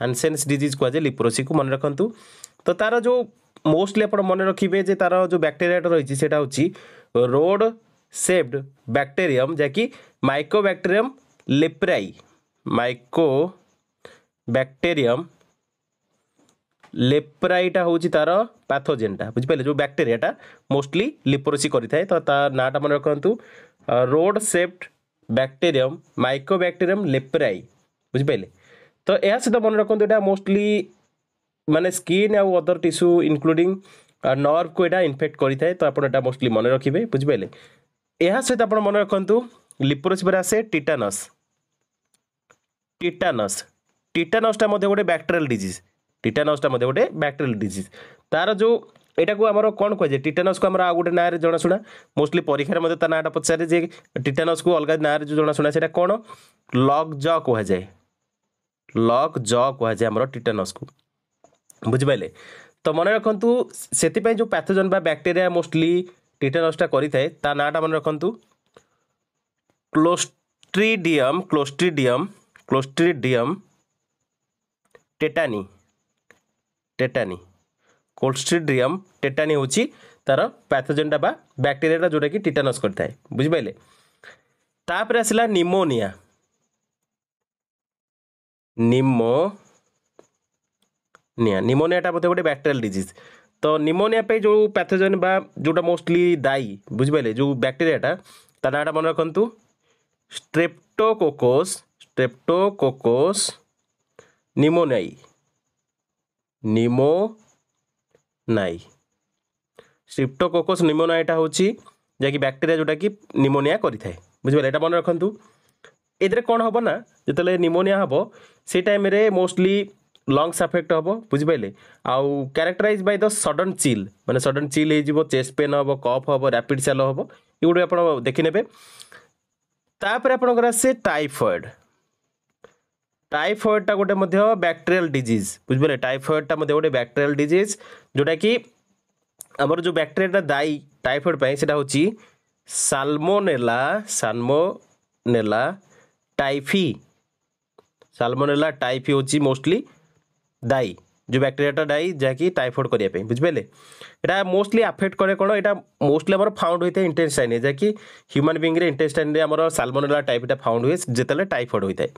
हानसेन्स डीज कह लिप्रोसी को मन रखु तो तार जो मोस्टली आप मन रखिए तार जो बैक्टेरिया रही है हो रोड सेफ्ड बैक्टेरियम जैकि myco bacterium leprae micro bacterium लेप्राइटा हूँ तार पाथोजेनटा बुझे जो बैक्टेरिया मोस्टली लिप्रोसी करें तो नाटा मन रखु रोड सेफ्ड ବ୍ୟାକ୍ଟେରିୟମ୍ ମାଇକ୍ରୋବ୍ୟାକ୍ଟେରିୟମ୍ ଲେପ୍ରାଇ ବୁଝିପାରିଲେ ତ ଏହା ସହିତ ମନେ ରଖନ୍ତୁ ଏଇଟା ମୋଷ୍ଟଲି ମାନେ ସ୍କିନ୍ ଆଉ ଅଦର ଟିସ୍ୟୁ ଇନକ୍ଲୁଡ଼ିଂ ନର୍ଭକୁ ଏଇଟା ଇନଫେକ୍ଟ କରିଥାଏ ତ ଆପଣ ଏଇଟା ମୋଷ୍ଟଲି ମନେ ରଖିବେ ବୁଝିପାରିଲେ ଏହା ସହିତ ଆପଣ ମନେ ରଖନ୍ତୁ ଲିପୋରୋସିପରେ ଆସେ ଟିଟାନସ୍ ଟିଟାନସ୍ ଟିଟାନସ୍ଟା ମଧ୍ୟ ଗୋଟେ ବ୍ୟାକ୍ଟେରିଆଲ ଡିଜିଜ୍ ଟିଟାନସ୍ଟା ମଧ୍ୟ ଗୋଟେ ବ୍ୟାକ୍ଟେରିଆଲ ଡିଜିଜ୍ ତାର ଯେଉଁ ଏଇଟାକୁ ଆମର କ'ଣ କୁହାଯାଏ ଟିଟାନସ୍କୁ ଆମର ଆଉ ଗୋଟେ ନାଁରେ ଜଣାଶୁଣା ମୋଷ୍ଟଲି ପରୀକ୍ଷାରେ ମଧ୍ୟ ତା ନାଁଟା ପଚାରେ ଯେ ଟିଟାନସ୍କୁ ଅଲଗା ନାଁରେ ଯେଉଁ ଜଣାଶୁଣା ସେଇଟା କ'ଣ ଲକ୍ ଜ କୁହାଯାଏ ଲକ୍ ଜ କୁହାଯାଏ ଆମର ଟିଟାନସ୍କୁ ବୁଝିପାରିଲେ ତ ମନେ ରଖନ୍ତୁ ସେଥିପାଇଁ ଯେଉଁ ପ୍ୟାଥୋଜନ୍ ବା ବ୍ୟାକ୍ଟେରିଆ ମୋଷ୍ଟଲି ଟିଟାନସ୍ଟା କରିଥାଏ ତା ନାଁଟା ମନେ ରଖନ୍ତୁ କ୍ଲୋଷ୍ଟ୍ରିଡିୟମ୍ କ୍ଲୋଷ୍ଟ୍ରିଡିୟମ୍ କ୍ଲୋଷ୍ଟ୍ରିଡିୟମ୍ টেটানি টেটানি କୋଲଷ୍ଟ୍ରିଡ୍ରିୟମ୍ ଟେଟାନି ହେଉଛି ତା'ର ପ୍ୟାଥୋଜେନ୍ଟା ବା ବ୍ୟାକ୍ଟେରିଆଟା ଯେଉଁଟାକି ଟିଟାନସ୍ କରିଥାଏ ବୁଝିପାରିଲେ ତାପରେ ଆସିଲା ନିମୋନିଆ ନିମୋନିଆ ନିମୋନିଆଟା ବୋଧେ ଗୋଟେ ବ୍ୟାକ୍ଟେରିଆଲ୍ ଡିଜିଜ୍ ତ ନିମୋନିଆ ପାଇଁ ଯେଉଁ ପ୍ୟାଥୋଜେନ୍ ବା ଯେଉଁଟା ମୋଷ୍ଟଲି ଦାୟୀ ବୁଝିପାରିଲେ ଯେଉଁ ବ୍ୟାକ୍ଟେରିଆଟା ତା ନାଁଟା ମନେ ରଖନ୍ତୁ ଷ୍ଟ୍ରେପ୍ଟୋକୋକୋସ୍ ଷ୍ଟ୍ରେପ୍ଟୋକୋକୋସ୍ ନିମୋନିଆଇ ନିମୋ ନାଇଁ ସ୍ଟ୍ରିପ୍ଟୋକୋକସ୍ ନିମୋନିଆଟା ହେଉଛି ଯାହାକି ବ୍ୟାକ୍ଟେରିଆ ଯେଉଁଟାକି ନିମୋନିଆ କରିଥାଏ ବୁଝିପାରିଲେ ଏଇଟା ମନେ ରଖନ୍ତୁ ଏଥିରେ କ'ଣ ହେବ ନା ଯେତେବେଳେ ନିମୋନିଆ ହେବ ସେଇ ଟାଇମ୍ରେ ମୋଷ୍ଟଲି ଲଙ୍ଗସ୍ ଆଫେକ୍ଟ ହେବ ବୁଝିପାରିଲେ ଆଉ characterize by the sudden chill ମାନେ ସଡନ୍ ଚିଲ୍ ହେଇଯିବ ଚେଷ୍ଟ ପେନ୍ ହେବ କଫ୍ ହେବ ରାପିଡ଼ ଚାଲ ହେବ ଏଗୁଡ଼ିକ ଆପଣ ଦେଖିନେବେ ତାପରେ ଆପଣଙ୍କର ଆସେ ଟାଇଫଏଡ଼୍ ଟାଇଫଏଡ଼୍ଟା ଗୋଟେ ମଧ୍ୟ ବ୍ୟାକ୍ଟେରିଆଲ୍ ଡିଜିଜ୍ ବୁଝିପାରିଲେ ଟାଇଫଏଡ଼୍ଟା ମଧ୍ୟ ଗୋଟେ ବ୍ୟାକ୍ଟେରିଆଲ ଡିଜିଜ୍ ଯେଉଁଟାକି ଆମର ଯେଉଁ ବ୍ୟାକ୍ଟେରିଆଟା ଦାୟୀ ଟାଇଫଏଡ଼୍ ପାଇଁ ସେଇଟା ହେଉଛି salmonella salmonella typhi salmonella typhi ହେଉଛି ମୋଷ୍ଟଲି ଦାୟୀ ଯେଉଁ ବ୍ୟାକ୍ଟେରିଆଟା ଦାୟୀ ଯାହାକି ଟାଇଫଏଡ଼ କରିବା ପାଇଁ ବୁଝିପାରିଲେ ଏଇଟା ମୋଷ୍ଟଲି ଆଫେକ୍ଟ କରେ କ'ଣ ଏଇଟା ମୋଷ୍ଟଲି ଆମର ଫାଉଣ୍ଡ ହୋଇଥାଏ ଇଣ୍ଟେଷ୍ଟାଇନ୍ରେ ଯାହାକି ହ୍ୟୁମାନ୍ ବିଙ୍ଗରେ ଇଣ୍ଟେଷ୍ଟାଇନ୍ରେ ଆମର ସାଲମୋନେଲା ଟାଇଫିଟା ଫାଉଣ୍ଡ ହୁଏ ଯେତେବେଳେ ଟାଇଫଏଡ଼୍ ହୋଇଥାଏ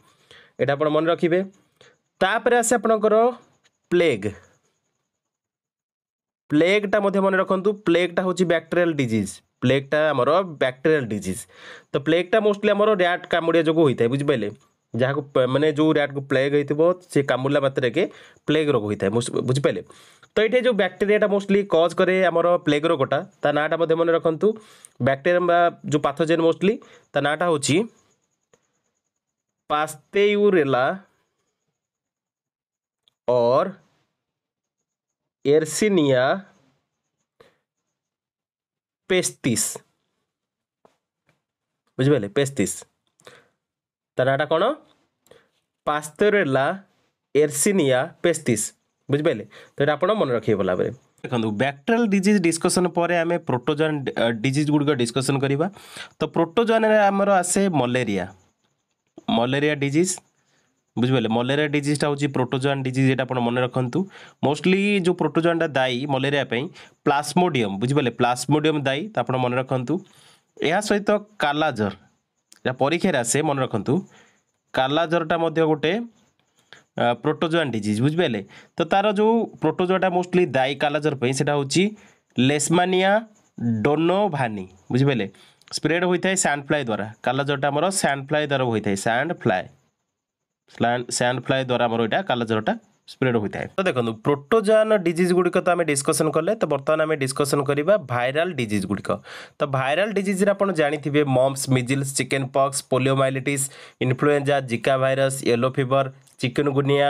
এটা আপনার মনে রাখবে তাপরে আসে আপনার প্লেগ প্লেগটা মধ্যে মনে রাখতু প্লেগটা হচ্ছে ব্যাকটেরিয়াল ডিজিজ প্লেগটা আমার ব্যাকটেরিয়াল ডিজিজ তো প্লেগটা মোস্টলি আমার র্যাট কামুড়িয়া যোগ হয়ে থাকে বুঝিপারে ଯାହାକୁ ମାନେ ଯେଉଁ ର୍ୟାଟ୍କୁ ପ୍ଲେଗ୍ ହେଇଥିବ ସେ କାମୁଡ଼ିଲା ମାତ୍ରାକେ ପ୍ଲେଗ୍ ରୋଗ ହୋଇଥାଏ ବୁଝିପାରିଲେ ତ ଏଇଠି ଯେଉଁ ବ୍ୟାକ୍ଟେରିଆଟା ମୋଷ୍ଟଲି କଜ୍ କରେ ଆମର ପ୍ଲେଗ୍ ରୋଗଟା ତା ନାଁଟା ମଧ୍ୟ ମନେ ରଖନ୍ତୁ ବ୍ୟାକ୍ଟେରିଆ ବା ଯେଉଁ ପାଥୋଜେନ୍ ମୋଷ୍ଟଲି ତା ନାଁଟା ହେଉଛି पास्तेयुरेला और एर्सिनिया पेस्टिस बुझे पेस्तीस तार कौन पास्तेला एर्सिनिया पेस्तीस बुझे तो ये आप मन रखिए भल भाव ଦେଖନ୍ତୁ ବ୍ୟାକ୍ଟେରିଆଲ डिस्कसन पर आम प्रोटोजन डिजिज ଡିଜିଜ୍ डिस्कसन करवा तो प्रोटोजन ପ୍ରୋଟୋଜୋଆନ୍ରେ आसे मलेरिया ମଲେରିଆ ଡିଜିଜ୍ বুঝিপারে মলেরিয়া ডিজিজটা হচ্ছে প্রোটোজোয়ান ডিজিজ এটা আপনার মনে রাখতু মোস্টলি যে প্রোটোজোয়ানটা দায়ী মলেরিয়া প্লাসমোডিয়াম বুঝিপারে প্লাসমোডিয়াম দায়ী তা আপনার মনে রাখতু এর সহ কালাজর এটা পরীক্ষার আসে মনে রাখতু কালাজরটা মধ্যে গোটে প্রোটোজোয়ান ডিজিজ বুঝিপারে তো তার যে প্রোটোজোয়াটা মোস্টলি দায়ী কালাজর সেটা হচ্ছে লেসমানিয়া ডোনোভানি বুঝিপারে ସ୍ପ୍ରେଡ୍ ହୋଇଥାଏ ସ୍ୟାଣ୍ଡ ଫ୍ଲାଏ ଦ୍ୱାରା କାଲାଜରଟା ଆମର ସ୍ୟାଣ୍ଡ ଫ୍ଲାଏ ଦ୍ୱାରା ହୋଇଥାଏ ସ୍ୟାଣ୍ଡ ଫ୍ଲାଏ ସ୍ୟାଣ୍ଡ ଫ୍ଲାଏ ଦ୍ୱାରା ଆମର ଏଇଟା କାଲାଜରଟା ସ୍ପ୍ରେଡ୍ ହୋଇଥାଏ ତ ଦେଖନ୍ତୁ ପ୍ରୋଟୋଜାନ୍ ଡିଜିଜ୍ ଗୁଡ଼ିକ ତ ଆମେ ଡିସ୍କସନ୍ କଲେ ତ ବର୍ତ୍ତମାନ ଆମେ ଡିସ୍କସନ୍ କରିବା ଭାଇରାଲ୍ ଡିଜିଜ୍ ଗୁଡ଼ିକ ତ ଭାଇରାଲ୍ ଡିଜିଜ୍ରେ ଆପଣ ଜାଣିଥିବେ mumps measles chickenpox poliomyelitis influenza Zika virus yellow fever chikungunya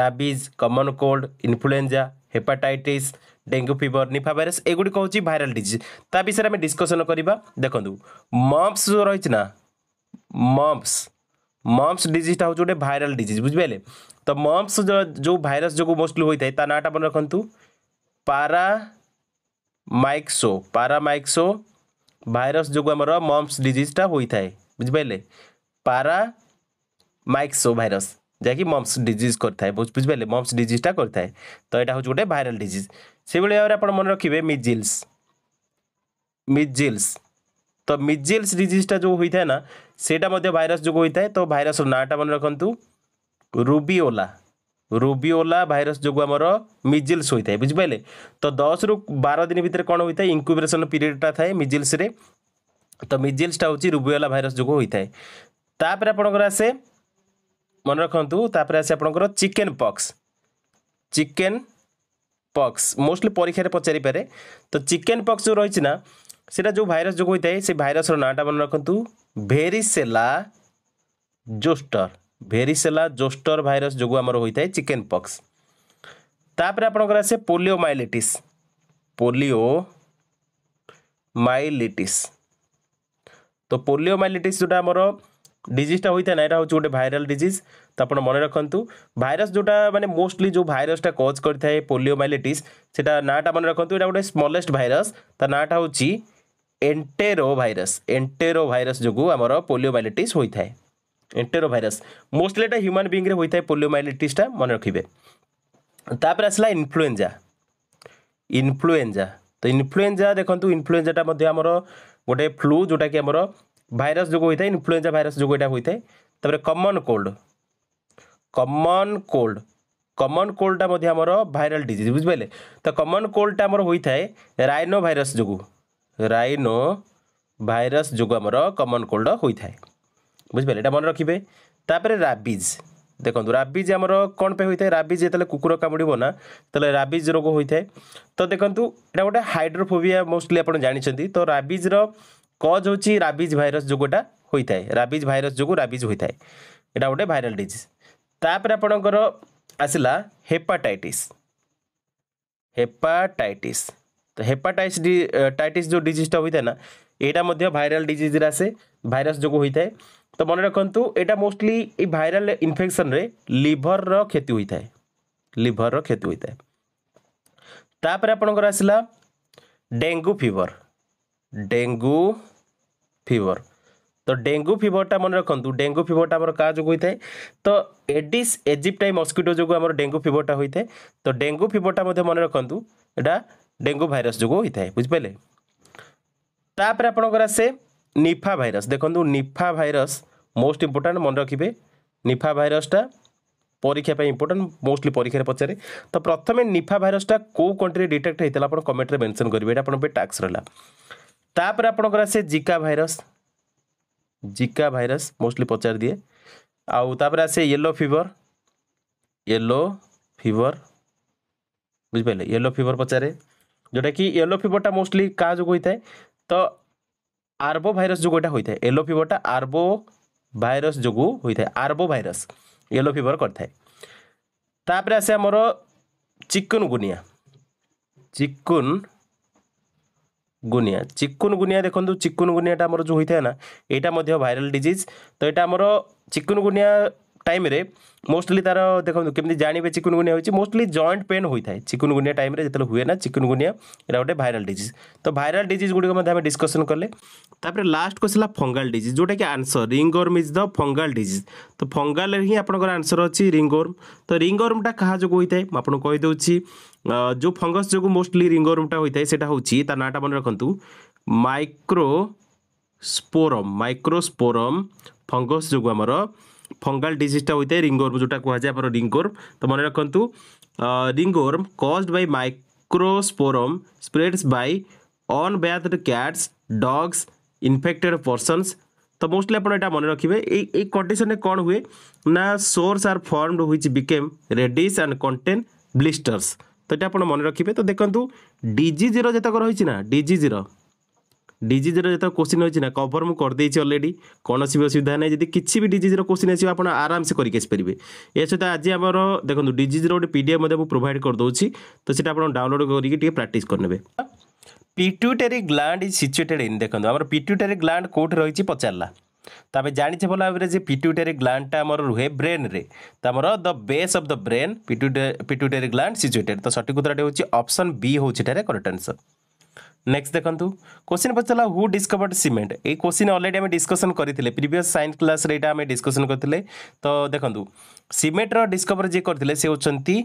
rabies common cold influenza hepatitis dengue fever Nipah virus ଏଗୁଡ଼ିକ ହେଉଛି ଭାଇରାଲ ଡିଜିଜ୍ ତା ବିଷୟରେ ଆମେ ଡିସ୍କସନ୍ କରିବା ଦେଖନ୍ତୁ ମମ୍ପସ୍ ଯେଉଁ ରହିଛି ନା ମମ୍ପସ୍ ମମ୍ପସ୍ ଡିଜିଜ୍ଟା ହେଉଛି ଗୋଟେ ଭାଇରାଲ ଡିଜିଜ୍ ବୁଝିପାରିଲେ ତ ମମ୍ପସ୍ ଯେଉଁ ଭାଇରସ୍ ଯୋଗୁଁ ମୋଷ୍ଟଲି ହୋଇଥାଏ ତା ନାଁଟା ମନେ ରଖନ୍ତୁ ପାରା ମାଇକ୍ସୋ ପାରାମାଇକ୍ସୋ ଭାଇରସ୍ ଯୋଗୁଁ ଆମର ମମ୍ପସ୍ ଡିଜିଜ୍ଟା ହୋଇଥାଏ ବୁଝିପାରିଲେ ପାରା ମାଇକ୍ସୋ ଭାଇରସ୍ ଯାହାକି ମମ୍ସ ଡିଜିଜ୍ କରିଥାଏ ବୁଝିପାରିଲେ ମମ୍ସ ଡିଜିଜ୍ଟା କରିଥାଏ ତ ଏଇଟା ହେଉଛି ଗୋଟେ ଭାଇରାଲ୍ ଡିଜିଜ୍ ସେଭଳି ଭାବରେ ଆପଣ ମନେ ରଖିବେ ମିଜିଲ୍ସ ମିଜିଲ୍ସ ତ ମିଜିଲ୍ସ ଡିଜିଜ୍ଟା ଯେଉଁ ହୋଇଥାଏ ନା ସେଇଟା ମଧ୍ୟ ଭାଇରସ୍ ଯୋଗୁଁ ହୋଇଥାଏ ତ ଭାଇରସ୍ର ନାଁଟା ମନେ ରଖନ୍ତୁ ରୁବିଓଲା ରୁବିଓଲା ଭାଇରସ୍ ଯୋଗୁଁ ଆମର ମିଜିଲ୍ସ ହୋଇଥାଏ ବୁଝିପାରିଲେ ତ ଦଶରୁ ବାର ଦିନ ଭିତରେ କ'ଣ ହୋଇଥାଏ ଇନକ୍ୟୁବେସନ୍ ପିରିୟଡ଼ଟା ଥାଏ ମିଜିଲ୍ସରେ ତ ମିଜିଲ୍ସଟା ହେଉଛି ରୁବିଓଲା ଭାଇରସ୍ ଯୋଗୁଁ ହୋଇଥାଏ ତାପରେ ଆପଣଙ୍କର ଆସେ ମନେ ରଖନ୍ତୁ ତାପରେ ଆସେ ଆପଣଙ୍କର chickenpox chickenpox mostly ପରୀକ୍ଷାରେ ପଚାରିପାରେ ତ ଚିକେନ୍ ପକ୍ସ ଯେଉଁ ରହିଛି ନା ସେଇଟା ଯେଉଁ ଭାଇରସ୍ ଯୋଗୁଁ ହୋଇଥାଏ ସେ ଭାଇରସ୍ର ନାଁଟା ମନେ ରଖନ୍ତୁ varicella zoster varicella zoster virus ଯୋଗୁଁ ଆମର ହୋଇଥାଏ ଚିକେନ୍ ପକ୍ସ ତାପରେ ଆପଣଙ୍କର ଆସେ ପୋଲିଓ ମାଇଲିଟିସ୍ ପୋଲିଓ ମାଇଲିଟିସ୍ ତ ପୋଲିଓ ମାଇଲିଟିସ୍ ଯେଉଁଟା ଆମର ডিজিজটা হয়ে না এটা হচ্ছে গোটে ভাইরাল ডিজিজ তো আপনার মনে রাখতু ভাইরস যেটা মানে মোস্টলি যে ভাইরসটা কজ করে থাকে পোলিওমাইলিটিস সেটা নাটা মনে রাখতু এটা গোটে স্মলেস্ট ভাইরস তার নাটা হচ্ছে এন্টেরো ভাইরস এন্টেরো ভাইরস যোগ আমার পোলিওমাইলিটিস হয়ে থাকে এন্টেরো ভাইরস মোস্টলি এটা হ্যুমান বিংরে হয়ে থাকে পোলিওমাইলিটিসটা মনে রাখবে তাপরে আসলা ইনফ্লুয়েঞ্জা ইনফ্লুয়েঞ্জা তো ইনফ্লুয়েঞ্জা দেখুন ইনফ্লুয়েঞ্জাটা আমার গোটে ফ্লু যেটা কি আমার ভাইরস যোগ হয়ে ইনফ্লুয়েঞ্জা ভাইরস যোগ এটা হয়ে তাপরে common cold common cold common কোল্ডটা মধ্যে আমার ভাইরাল ডিজিজ বুঝিপারে তো কমন কোল্ডটা আমার হয়ে রাইনো ভাইরস যোগ রাইনো ভাইরস যোগ আমার কমন কোল্ড হয়ে বুঝিপারে এটা মনে রাখবে তাপরে রাবিজ ଦେଖନ୍ତୁ ରାବିଜ୍ ଆମର କ'ଣ ପାଇଁ ହୋଇଥାଏ ରାବିଜ୍ ଯେତେବେଳେ କୁକୁର କାମୁଡ଼ିବ ନା ତାହେଲେ ରାବିଜ୍ ରୋଗ ହୋଇଥାଏ ତ ଦେଖନ୍ତୁ ଏଇଟା ଗୋଟେ ହାଇଡ୍ରୋଫୋବିଆ ମୋଷ୍ଟଲି ଆପଣ ଜାଣିଛନ୍ତି ତ ରାବିଜ୍ର কজ হচ্ছে রাবিজ ভাইরস যোগটা হয়ে থাকে রাবিজ ভাইরস যোগ রাবিজ হয়ে থাকে এটা গোটে ভাইরাল ডিজিজ তাপরে আপনার আসলা হেপাটাইটিস হেপাটাইটিস তো হেপাটাইটিস টাইটিস যে ডিজিজটা হয়ে থাকে না এটা মধ্যে ভাইরাল ডিজিজরে আসে ভাইরস যোগ হয়ে থাকে তো মনে রাখতু এটা মোস্টলি এই ভাইরাল ইনফেকশনরে লিভরর ক্ষতি হয়ে থাকে লিভরর ক্ষতি হয়ে থাকে তাপরে আপনার আসলা ডেঙ্গু ফিভর ডেঙ্গু ଫିଭର ତ ଡେଙ୍ଗୁ ଫିଭରଟା ମନେ ରଖନ୍ତୁ ଡେଙ୍ଗୁ ଫିଭରଟା ଆମର କାହା ଯୋଗୁଁ ହୋଇଥାଏ ତ ଏଡିସ୍ ଏଜିପ୍ଟାଇ ମସ୍କିଟୋ ଯୋଗୁଁ ଆମର ଡେଙ୍ଗୁ ଫିଭରଟା ହୋଇଥାଏ ତ ଡେଙ୍ଗୁ ଫିଭରଟା ମଧ୍ୟ ମନେ ରଖନ୍ତୁ ଏଇଟା ଡେଙ୍ଗୁ ଭାଇରସ୍ ଯୋଗୁଁ ହୋଇଥାଏ ବୁଝିପାରିଲେ ତାପରେ ଆପଣଙ୍କର ଆସେ ନିଫା ଭାଇରସ୍ ଦେଖନ୍ତୁ ନିଫା ଭାଇରସ୍ ମୋଷ୍ଟ ଇମ୍ପୋର୍ଟାଣ୍ଟ ମନେ ରଖିବେ ନିଫା ଭାଇରସ୍ଟା ପରୀକ୍ଷା ପାଇଁ ଇମ୍ପୋର୍ଟାଣ୍ଟ ମୋଷ୍ଟଲି ପରୀକ୍ଷାରେ ପଚାରେ ତ ପ୍ରଥମେ ନିଫା ଭାଇରସ୍ଟା କେଉଁ କଣ୍ଟ୍ରିରେ ଡିଟେକ୍ଟ ହୋଇଥିଲା ଆପଣ କମେଣ୍ଟରେ ମେନସନ୍ କରିବେ ଏଇଟା ଆପଣଙ୍କ ପାଇଁ ଟାକ୍ସ ରହିଲା तापर आप जिका भाइर जिका भाइर मोस्टली पचार दिए आपर आसे येलो फिवर येलो फिवर बुझे येलो फिवर पचारे जोटा कि येलो फीवरटा मोस्टली क्या जो होता है तो आर्बो भाइरस जो होता है येलो फीवरटा आर्बो भाइर जो होता है आर्बो भाइरस येलो फिवर करें आसे आमर चिकुन गुनिया चिकुन ଗୁନିଆ ଚିକୁନ ଗୁନିଆ ଦେଖନ୍ତୁ ଚିକୁନ ଗୁନିଆଟା ଆମର ଯେଉଁ ହୋଇଥାଏ ନା ଏଇଟା ମଧ୍ୟ ଭାଇରାଲ୍ ଡିଜିଜ୍ ତ ଏଇଟା ଆମର ଚିକୁନ ଗୁନିଆ টাইমে মোস্টলি তার দেখুন কেমি জাঁবে চিকুনগুনিয়া হয়েছে মোস্টলি জয়েন্ট পেন হয়ে থাকে চিকুনগুনিয়া টাইমে যেত হুয়ে না চিকুনগুনিয়া এটা গোটে ভাইরাল ডিজিজ তো ভাইরাল ডিজিজ গুড়ি আমি ডিসকসন কলে তাপরে লাস্ট কোশ্চিন ফঙ্গাল ডিজিজ যেটা কি answer ringworm is the fungal disease তো ফঙ্গাল হি আপনার আনসর অছি রিঙ্গর্ম তো রিঙ্গর্মটা কাহা যোগ হয়ে থাকে আপনার কইদেছি যে ফঙ্গস যোগ মোস্টলি রিঙ্গর্মটা হয়ে থাকে সেটা হচ্ছে তার নাঁটা মনে রাখতু মাইক্রো স্পোরম মাইক্রোস্পোরম ফঙ্গস যোগ আমার ଫଙ୍ଗାଲ ଡିଜିଜ୍ଟା ହୋଇଥାଏ ରିଙ୍ଗୋର୍ମ ଯେଉଁଟା କୁହାଯାଏ ଆମର ରିଙ୍ଗୋର୍ମ ତ ମନେ ରଖନ୍ତୁ ringworm caused by microsporum spreads by unbathed cats dogs infected persons ତ ମୋଷ୍ଟଲି ଆପଣ ଏଇଟା ମନେ ରଖିବେ ଏଇ ଏଇ କଣ୍ଡିସନରେ କ'ଣ ହୁଏ ନା sores are formed which become reddish and contain blisters ତ ଏଇଟା ଆପଣ ମନେ ରଖିବେ ତ ଦେଖନ୍ତୁ ଡିଜିଜିର ଯେତକ ରହିଛି ନା ଡିଜିଜିର ଡିଜିଜ୍ର ଯେତେବେଳେ କୋଶ୍ଚିନ୍ ରହିଛି ନା କଭର୍ ମୁଁ କରିଦେଇଛି ଅଲରେଡ଼ି କୌଣସି ବି ଅସୁବିଧା ନାହିଁ ଯଦି କିଛି ବି ଡିଜିଜ୍ର କୋଶ୍ଚିନ୍ ଆସିବ ଆପଣ ଆରାମସେ କରିକି ଆସିପାରିବେ ଏ ସହିତ ଆଜି ଆମର ଦେଖନ୍ତୁ ଡିଜିଜ୍ର ଗୋଟେ ପି ଡି ଏଫ୍ ମଧ୍ୟ ମୁଁ ପ୍ରୋଭାଇଡ଼ କରିଦେଉଛି ତ ସେଇଟା ଆପଣ ଡାଉନଲୋଡ଼ କରିକି ଟିକେ ପ୍ରାକ୍ଟିସ୍ କରିନେବେ pituitary gland is situated in ଦେଖନ୍ତୁ ଆମର ପିଟ୍ୟୁଟାରୀ ଗ୍ଲାଣ୍ଡ କେଉଁଠି ରହିଛି ପଚାରିଲା ତ ଆମେ ଜାଣିଛେ ଭଲ ଭାବରେ ଯେ ପିଟ୍ୟୁଟାରୀ ଗ୍ଲାଣ୍ଡଟା ଆମର ରୁହେ ବ୍ରେନ୍ରେ ତ ଆମର the base of the brain pituitary gland situated ତ ସଠିକ୍ ଉତ୍ତରଟି ହେଉଛି ଅପସନ୍ ବି ହେଉଛି ଏଠାରେ କରେକ୍ଟ ଆନ୍ସର୍ नेक्स्ट देखो क्वेश्चन पचारा हू डिस्कवर्ड सीमेंट ये क्वेश्चन अलरेडी आम डिस्कसन करते प्रिवियस सैन्स क्लास यहाँ डिस्कसन करते तो देखो सीमेंटर डिस्कवर जी करते से होती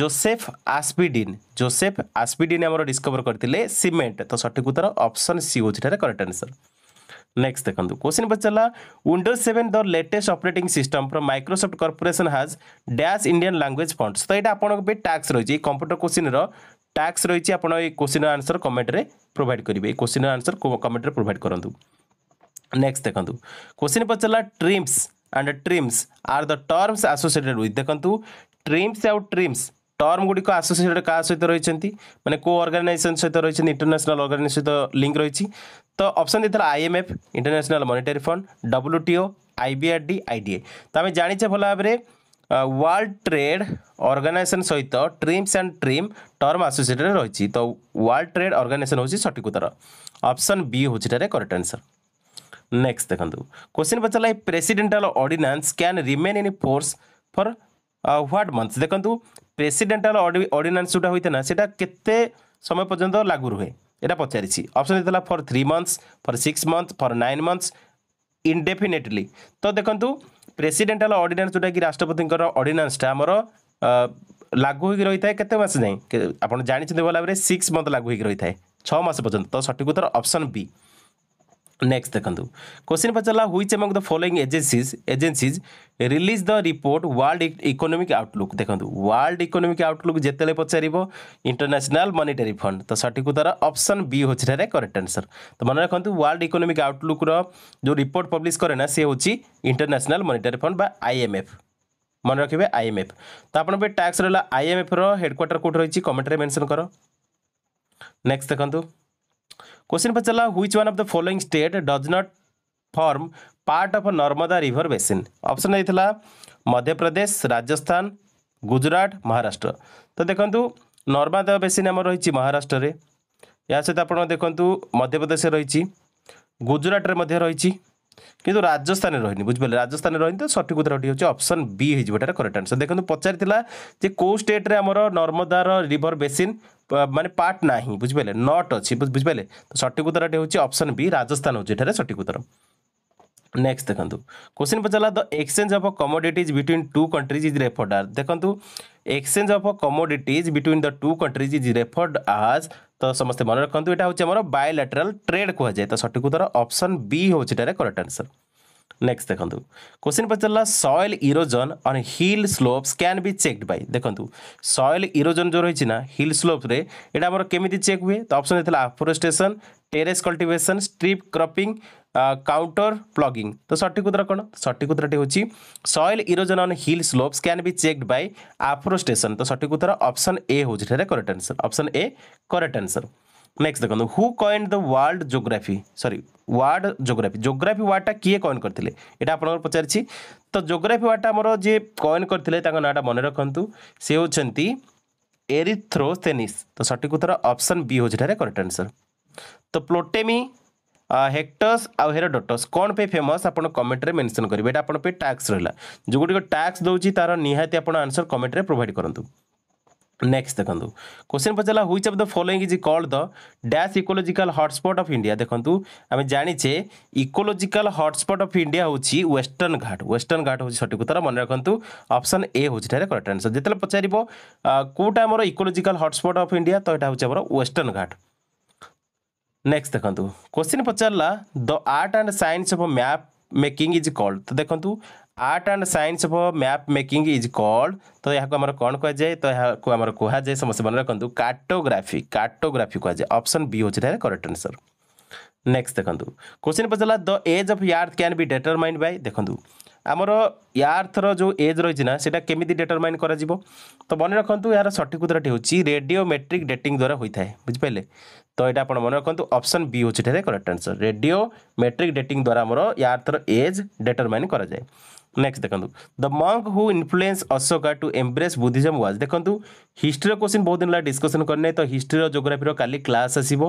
जोसेफ आस्पिडीन जोसेफ आस्पिडीन आम डिस्कवर करते सीमेंट तो सठिक उत्तर ऑप्शन सी हूँ करेक्ट आंसर नेक्स्ट देखो क्वेश्चन पचारा Windows seven the latest operating system from Microsoft Corporation has dash Indian language fonts तो यहाँ आप टैक्स रही कंप्यूटर क्वेश्चन र ট্যাক্স রয়েছে আপনার এই কোশ্চিনর আনসর কমেন্টরে প্রোভাইড করবে এই কোশ্চিনর আনসর কমেন্টরে প্রোভাইড করতু নেক্সট দেখুন কোশ্চিন পচারা TRIMS and TRIMS are the terms associated with দেখুন ট্রিমস আউ ট্রিমস টর্ম গুড়িক আসোসিয়েটেড কাহ সহ রয়েছে মানে কো অর্গানাইজেসন সহ রয়েছে ইন্টারন্যাশনাল অর্গানাইজেসন সহ লিঙ্ক রয়েছে তো অপশন দিয়েছিল IMF International Monetary Fund WTO IBRD IDA তো আমি জাঁচে ভালো ভাবে ওয়ার্ল্ড ট্রেড অর্গানাইজেসন সহিত TRIMS and TRIM term associated রয়েছে তো ওয়ার্ল্ড ট্রেড অর্গানাইজেসন হচ্ছে সঠিক উত্তর অপশন বি হচ্ছে এটার করেক্ট আনসর নেক্সট দেখুন কোশ্চিন পচারা এই presidential ordinance can remain in force for what month দেখুন প্রেসিডেন্টাল অর্ডিনান্স যেটা হয়ে না সেটা কেতে সময় পর্যন্ত লাগু রুহে এটা পচারিছি অপশন দিয়েছিল for three months for six month for nine months indefinitely তো দেখুন प्रेसडेन्टाल अर्डनान्स कि राष्ट्रपतिको अर्डनान्सटा अब लागुहैक रहिथाए केतेमासै आा सिक्स मन्थ लाग छ पर्यन्त त सठिक उत्तर अप्सन बी नेक्स्ट देखो क्वेश्चन पचारा which among the following agencies agencies release the report World Economic Outlook देखो वर्ल्ड इकोनोमिक आउटलुक जिते पचार इंटरनेशनल मनिटारी फंड तो सठिक उत्तर ऑप्शन बी हूँ करेक्ट आंसर तो मन रखु वर्ल्ड इकोनोमिक आउटलुक जो रिपोर्ट पब्लीश करे सी हूँ इंटरनेशनल मनिटारी फंड बा आईएमएफ मन रखिए आईएमएफ तो आप टैक्स रहा आईएमएफ रेडक्वाटर कौट रही कमेंट मेनसन कर नेक्स्ट देखो क्वेश्चन पचारा चला हुई one of the following state does not form part of Narmada river basin option होता मध्य राजस्थान गुजराट महाराष्ट्र तो देखो नर्मदा बेसीन आम रही महाराष्ट्र या सहित आप देखु मध्यप्रदेश रही गुजराट रही কিন্তু রাজস্থানে রহিনি বুঝিপারে রাজস্থানে রহিনি তো সঠিক উত্তরটি হচ্ছে অপশন বি হয়ে যাব এটার করেক্ট আনসর দেখুন পচারিলা যে কেউ স্টেট্রে আমার নর্মদার রিভর বেসিন মানে পার্ট না বুঝিপারে নট অছি বুঝিপারে তো সঠিক উত্তরটি হচ্ছে অপশন বি রাজস্থান হচ্ছে এটার সঠিক উত্তর নেক্সট দেখুন কোশ্চিন পচারা the exchange of commodities between two countries is referred আর দেখুন exchange of commodities between the two countries is referred as ତ ସମସ୍ତେ ମନେ ରଖନ୍ତୁ ଏଇଟା ହେଉଛି ଆମର ବାୟୋଲାଟେରାଲ ଟ୍ରେଡ୍ କୁହାଯାଏ ତ ସଠିକ୍ ଉତ୍ତର ଅପସନ୍ ବି ହେଉଛି ଏଟାରେ କରେକ୍ଟ ଆନ୍ସର ନେକ୍ସଟ ଦେଖନ୍ତୁ କୋଶ୍ଚିନ୍ ପଚାରିଲା soil erosion on hill slopes can be checked by ଦେଖନ୍ତୁ ସଏଲ୍ ଇରୋଜନ୍ ଯେଉଁ ରହିଛି ନା ହିଲ୍ ସ୍ଲୋପ୍ରେ ଏଇଟା ଆମର କେମିତି ଚେକ୍ ହୁଏ ତ ଅପସନ୍ ଦେଇଥିଲା afforestation terrace cultivation strip cropping contour ploughing तो सठिक उत्तर कौन सठिक उत्तर हूँ soil erosion on hill slopes can be checked by afforestation तो सठिक उत्तर अप्सन ए हूँ correct answer option A correct answer next देखो who coined the world geography sorry word geography geography वार्डटा किए कॉइन करते ये आप पचारि तो जोग्राफी वार्डटा मोर जी कॉइन करते नाटा मन रखु सी होती एरिथ्रोस्थेनिस तो सठिक उत्तर ऑप्शन बी हो करेक्ट आंसर तो प्लोटेमी ହେକ୍ଟସ୍ ଆଉ ହେରୋଡଟସ୍ କ'ଣ ପାଇଁ ଫେମସ୍ ଆପଣ କମେଣ୍ଟରେ ମେନସନ୍ କରିବେ ଏଇଟା ଆପଣ ପାଇଁ ଟ୍ୟାକ୍ସ ରହିଲା ଯେଉଁଗୁଡ଼ିକ ଟ୍ୟାକ୍ସ ଦେଉଛି ତା'ର ନିହାତି ଆପଣ ଆନ୍ସର୍ କମେଣ୍ଟରେ ପ୍ରୋଭାଇଡ଼ କରନ୍ତୁ ନେକ୍ସଟ ଦେଖନ୍ତୁ କୋଶ୍ଚିନ୍ ପଚାରିଲା which of the following is called the dash ecological hotspot of India ଦେଖନ୍ତୁ ଆମେ ଜାଣିଛେ ଇକୋଲୋଜିକାଲ ହଟସ୍ପଟ୍ ଅଫ୍ ଇଣ୍ଡିଆ ହେଉଛି ୱେଷ୍ଟର୍ଣ୍ଣ ଘାଟ ୱେଷ୍ଟର୍ଣ୍ଣ ଘାଟ ହେଉଛି ସଠିକ୍ ଉତ୍ତର ମନେ ରଖନ୍ତୁ ଅପସନ୍ ଏ ହେଉଛି ଏଠାରେ କରେକ୍ଟ ଆନ୍ସର ଯେତେବେଳେ ପଚାରିବ କେଉଁଟା ଆମର ଇକୋଲୋଜିକାଲ ହଟସ୍ପଟ୍ ଅଫ୍ ଇଣ୍ଡିଆ ତ ଏଇଟା ହେଉଛି ଆମର ୱେଷ୍ଟର୍ଣ୍ଣ ଘାଟ नेक्स्ट देखु क्वेश्चन पचारा the art and science of map making is called तो देखो art and science of map making is called तो यहाँ को आम कौन कहुए तो यहाँ को आम कहुए मन रखु कार्टोग्राफी कह जाए ऑप्शन बी हूँ करेक्ट आंसर नेक्स्ट देखो क्वेश्चन पचारा the age of earth can be determined by देखो ଆମର ୟାର୍ଥର ଯେଉଁ ଏଜ୍ ରହିଛି ନା ସେଇଟା କେମିତି ଡିଟରମାଇନ୍ କରାଯିବ ତ ମନେ ରଖନ୍ତୁ ଏହାର ସଠିକ ଉତ୍ତରଟି ହେଉଛି ରେଡିଓମେଟ୍ରିକ୍ ଡେଟିଂ ଦ୍ୱାରା ହୋଇଥାଏ ବୁଝିପାରିଲେ ତ ଏଇଟା ଆପଣ ମନେ ରଖନ୍ତୁ ଅପସନ୍ ବି ହେଉଛି ଏଠାରେ କରେକ୍ଟ ଆନ୍ସର୍ ରେଡିଓମେଟ୍ରିକ୍ ଡେଟିଂ ଦ୍ୱାରା ଆମର ୟାର୍ଥର ଏଜ୍ ଡିଟରମାଇନ୍ କରାଯାଏ নেক্সট দেখন্তু the monk who influence Ashoka to embrace Buddhism was দেখন্তু হিস্ট্রির কোশ্চিন বহুত দিন ডিসকসন করনে তো হিস্ট্রির জোগ্রাফির কালি ক্লাস আসব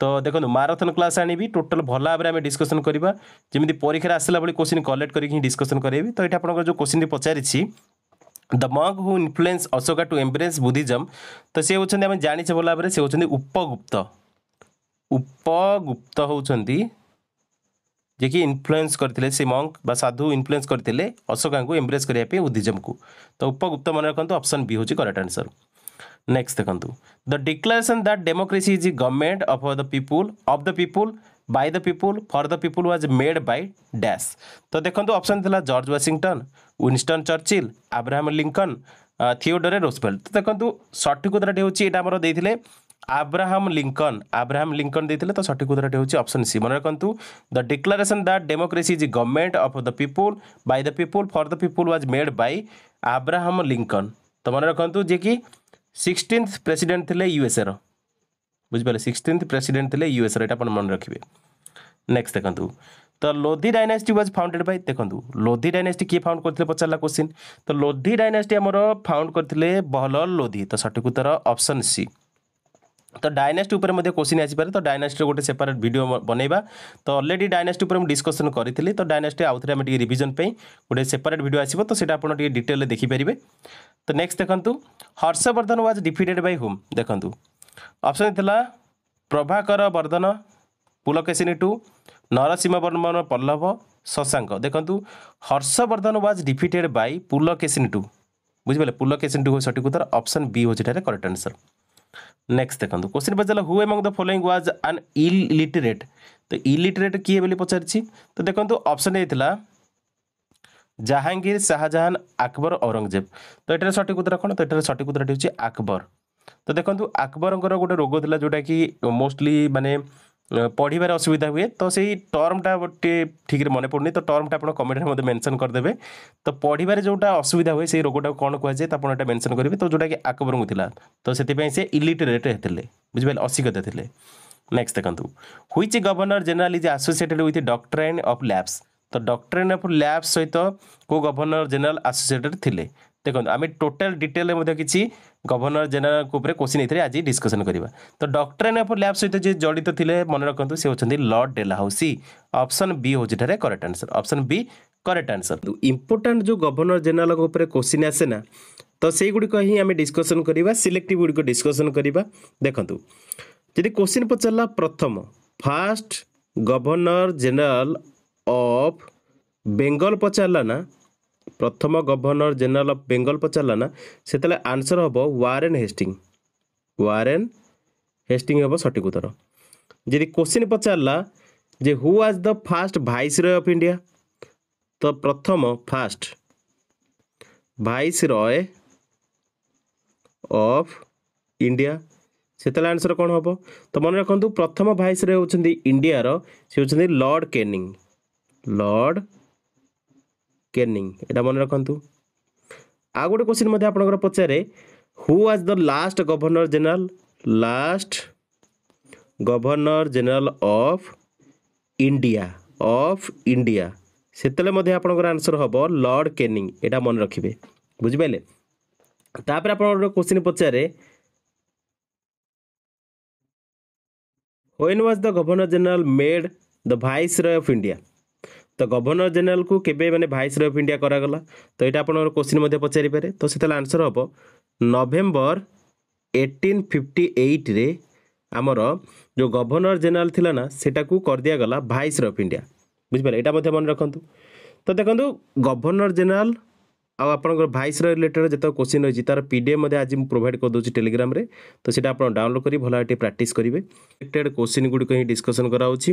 তো দেখুন মারাথন ক্লাস আনবি টোটাল ভাল ভাবে আমি ডিসকসন করা যেমি পরীক্ষার আসলা ভাবে কোশ্চিন কলেক্ট করি ডিসকসন করাইবি তো এটা আপনার যে কোশ্চিনটি পচারিছি the monk who influence Ashoka to embrace Buddhism ତ ସେ ହେଉଛନ୍ତି ଆମେ ଜାଣିଛେ ଭଲ ଭାବରେ ସେ ହେଉଛନ୍ତି ଉପଗୁପ୍ତ ଉପଗୁପ୍ତ ହେଉଛନ୍ତି ଯିଏକି ଇନଫ୍ଲୁଏନ୍ସ କରିଥିଲେ ସେ ମଙ୍କ ବା ସାଧୁ ଇନଫ୍ଲୁଏନ୍ସ କରିଥିଲେ ଅଶୋକାଙ୍କୁ ଏମ୍ବ୍ରେସ୍ କରିବା ପାଇଁ ବୁଦ୍ଧିଜମକୁ ତ ଉପଗୁପ୍ତ ମନେ ରଖନ୍ତୁ ଅପସନ୍ ବି ହେଉଛି କରେକ୍ଟ ଆନ୍ସର୍ ନେକ୍ସଟ ଦେଖନ୍ତୁ the declaration that democracy is government of the people of the people by the people for the people was made by dash ତ ଦେଖନ୍ତୁ ଅପସନ୍ ଥିଲା George Washington Winston Churchill Abraham Lincoln Theodore Roosevelt দেখুন সঠিক উত্তরটি হচ্ছে এটা আমার দিয়ে আব্রাহাম লিঙ্কন আব্রাহাম লিঙ্কন দিয়েছিলে তো সঠিক উত্তরটি হচ্ছে অপশন সি মনে রাখতু the declaration that democracy is government of the people by the people for the people was made by Abraham Lincoln তো মনে রাখতু যে কি সিক্সটিন্থ প্রেসিডেন্ট লে ইউএসএর বুঝিপারে সিক্সটিন্থ প্রেসিডেন্ট লে ইউএসএর এটা আপনার মনে রাখবে নেক্সট দেখুন ତ Lodhi dynasty was founded by ଦେଖନ୍ତୁ ଲୋଧି ଡାଇନାଷ୍ଟି କିଏ ଫାଉଣ୍ଡ କରିଥିଲେ ପଚାରିଲା କୋଶ୍ଚିନ୍ ତ ଲୋଧି ଡାଇନାଷ୍ଟି ଆମର ଫାଉଣ୍ଡ କରିଥିଲେ ବହଲ ଲୋଧି ତ ସଠିକ୍ ଉତ୍ତର ଅପସନ୍ ସି ତ ଡାଇନାଷ୍ଟି ଉପରେ ମଧ୍ୟ କୋଶ୍ଚିନ୍ ଆସିପାରେ ତ ଡାଇନାଷ୍ଟିର ଗୋଟେ ସେପାରେଟ୍ ଭିଡ଼ିଓ ବନେଇବା ତ ଅଲରେଡ଼ି ଡାଇନାଷ୍ଟି ଉପରେ ମୁଁ ଡିସ୍କସନ୍ କରିଥିଲି ତ ଡାଇନାଷ୍ଟି ଆଉଥରେ ଆମେ ଟିକେ ରିଭିଜନ୍ ପାଇଁ ଗୋଟେ ସେପାରେଟ୍ ଭିଡ଼ିଓ ଆସିବ ତ ସେଇଟା ଆପଣ ଟିକେ ଡିଟେଲରେ ଦେଖିପାରିବେ ତ ନେକ୍ସଟ ଦେଖନ୍ତୁ Harshavardhan was defeated by whom ଦେଖନ୍ତୁ ଅପସନ୍ ଥିଲା ପ୍ରଭାକର ବର୍ଦ୍ଧନ ପୁଲକେଶିନୀ ଟୁ ନରସିଂହ ବର୍ମନ ପଲ୍ଲଭ ଶଶାଙ୍କ ଦେଖନ୍ତୁ Harshavardhan was defeated by Pulakeshin two ବୁଝିପାରିଲେ ପୁଲକେଶିନୀ ଟୁ ହେଉଛି ସଠିକ୍ ଉତ୍ତର ଅପସନ୍ ବି ହେଉଛି ଏଠାରେ କରେକ୍ଟ ଆନ୍ସର୍ নেক্সট দেখুন কোশ্চিন পচারা who among the following was an illiterate তো ইলিটেরেট কিয়ে বলে পচারিছি তো দেখুন অপশন এ লা জাহাঙ্গীর শাহজাহান আকবর ঔরঙ্গজেব তো এটার সঠিক উত্তর কোণ তো এটার সঠিক উত্তরটি হচ্ছে আকবর তো দেখুন আকবরঙ্কর গোটে রোগ লা যেটা কি মোস্টলি মানে ପଢ଼ିବାରେ ଅସୁବିଧା ହୁଏ ତ ସେଇ ଟର୍ମଟା ଟିକେ ଠିକ୍ରେ ମନେ ପଡ଼ୁନି ତ ଟର୍ମଟା ଆପଣ କମେଣ୍ଟରେ ମୋତେ ମେନସନ୍ କରିଦେବେ ତ ପଢ଼ିବାରେ ଯେଉଁଟା ଅସୁବିଧା ହୁଏ ସେଇ ରୋଗଟାକୁ କ'ଣ କୁହାଯାଏ ତ ଆପଣ ଏଇଟା ମେନସନ୍ କରିବେ ତ ଯେଉଁଟାକି ଆକବରଙ୍କୁ ଥିଲା ତ ସେଥିପାଇଁ ସେ ଇଲିଟରେଟ୍ ଥିଲେ ବୁଝିପାରିଲେ ଅଶିକ୍ଷିତ ଥିଲେ ନେକ୍ସଟ ଦେଖନ୍ତୁ which governor general is associated with doctrine of lapse ତ ଡକ୍ଟ୍ରାଇନ୍ ଅଫ୍ ଲ୍ୟାବ୍ସ ସହିତ କେଉଁ ଗଭର୍ଣ୍ଣର ଜେନେରାଲ ଆସୋସିଏଟେଡ୍ ଥିଲେ ଦେଖନ୍ତୁ ଆମେ ଟୋଟାଲ ଡିଟେଲରେ ମଧ୍ୟ କିଛି ଗଭର୍ଣ୍ଣର ଜେନେରାଲଙ୍କ ଉପରେ କୋଶ୍ଚିନ୍ ଏଥିରେ ଆଜି ଡିସ୍କସନ୍ କରିବା ତ ଡକ୍ଟରାଇନ୍ ଅଫ୍ ଲ୍ୟାବ୍ ସହିତ ଯିଏ ଜଡ଼ିତ ଥିଲେ ମନେ ରଖନ୍ତୁ ସେ ହେଉଛନ୍ତି ଲର୍ଡ ଡେଲାହାଉସି ଅପସନ୍ ବି ହେଉଛି ଏଠାରେ correct answer option B correct answer important ଯେଉଁ ଗଭର୍ଣ୍ଣର ଜେନେରାଲଙ୍କ ଉପରେ କୋଶ୍ଚିନ୍ ଆସେ ନା ତ ସେଇଗୁଡ଼ିକ ହିଁ ଆମେ ଡିସ୍କସନ୍ କରିବା ସିଲେକ୍ଟିଭ୍ ଗୁଡ଼ିକ ଡିସ୍କସନ୍ କରିବା ଦେଖନ୍ତୁ ଯଦି କୋଶ୍ଚିନ୍ ପଚାରିଲା ପ୍ରଥମ first governor general of Bengal ପଚାରିଲା ନା ପ୍ରଥମ ଗଭର୍ଣ୍ଣର ଜେନେରାଲ ଅଫ୍ ବେଙ୍ଗଲ ପଚାରିଲା ନା ସେତେବେଳେ ଆନ୍ସର ହେବ ୱାରେନ୍ ହେଷ୍ଟିଂ ୱାରେନ୍ ହେଷ୍ଟିଂ ହେବ ସଠିକ ଉତ୍ତର ଯଦି କୋଶ୍ଚିନ୍ ପଚାରିଲା ଯେ who was the first viceroy of India ତ ପ୍ରଥମ first viceroy of India ସେତେବେଳେ ଆନ୍ସର କ'ଣ ହେବ ତ ମନେ ରଖନ୍ତୁ ପ୍ରଥମ ଭାଇସ୍ ରୟ ହେଉଛନ୍ତି ଇଣ୍ଡିଆର ସେ ହେଉଛନ୍ତି ଲର୍ଡ଼ କେନିଂ ଲର୍ଡ଼ କେନିଂ ଏଇଟା ମନେ ରଖନ୍ତୁ ଆଉ ଗୋଟେ କ୍ୱେଶ୍ଚିନ୍ ମଧ୍ୟ ଆପଣଙ୍କର ପଚାରେ who was the last governor general last governor general of India of India ସେତେବେଳେ ମଧ୍ୟ ଆପଣଙ୍କର ଆନ୍ସର ହେବ ଲର୍ଡ଼ କେନିଂ ଏଇଟା ମନେ ରଖିବେ ବୁଝିପାରିଲେ ତାପରେ ଆପଣଙ୍କର କ୍ୱେଶ୍ଚିନ୍ ପଚାରେ when was the governor general made the viceroy of india ତ ଗଭର୍ଣ୍ଣର ଜେନେରାଲକୁ କେବେ ମାନେ ଭାଇସରୟ ଅଫ୍ ଇଣ୍ଡିଆ କରାଗଲା ତ ଏଇଟା ଆପଣଙ୍କର କୋଶ୍ଚିନ୍ ମଧ୍ୟ ପଚାରିପାରେ ତ ସେତେବେଳେ ଆନ୍ସର ହେବ ନଭେମ୍ବର ଏଇଟିନ୍ ଫିଫ୍ଟି ଏଇଟ୍ରେ ଆମର ଯେଉଁ ଗଭର୍ଣ୍ଣର ଜେନେରାଲ ଥିଲା ନା ସେଟାକୁ କରିଦିଆଗଲା ଭାଇସରୟ ଅଫ୍ ଇଣ୍ଡିଆ ବୁଝିପାରିଲେ ଏଇଟା ମଧ୍ୟ ମନେ ରଖନ୍ତୁ ତ ଦେଖନ୍ତୁ ଗଭର୍ଣ୍ଣର ଜେନେରାଲ ଆଉ ଆପଣଙ୍କର ଭାଇସ୍ର ରିଲେଟେଡ୍ ଯେତେକ କୋଶ୍ଚିନ୍ ରହିଛି ତା'ର ପି ଡି ଏଫ୍ ମଧ୍ୟ ଆଜି ମୁଁ ପ୍ରୋଭାଇଡ଼ କରିଦେଉଛି ଟେଲିଗ୍ରାମରେ ତ ସେଇଟା ଆପଣ ଡାଉନଲୋଡ଼ କରି ଭଲ ଟିକେ ପ୍ରାକ୍ଟିସ୍ କରିବେ ରିଲେଟେଡ୍ କୋଶ୍ଚିନ୍ ଗୁଡ଼ିକ ହିଁ ଡିସ୍କସନ୍ କରାହେଉଛି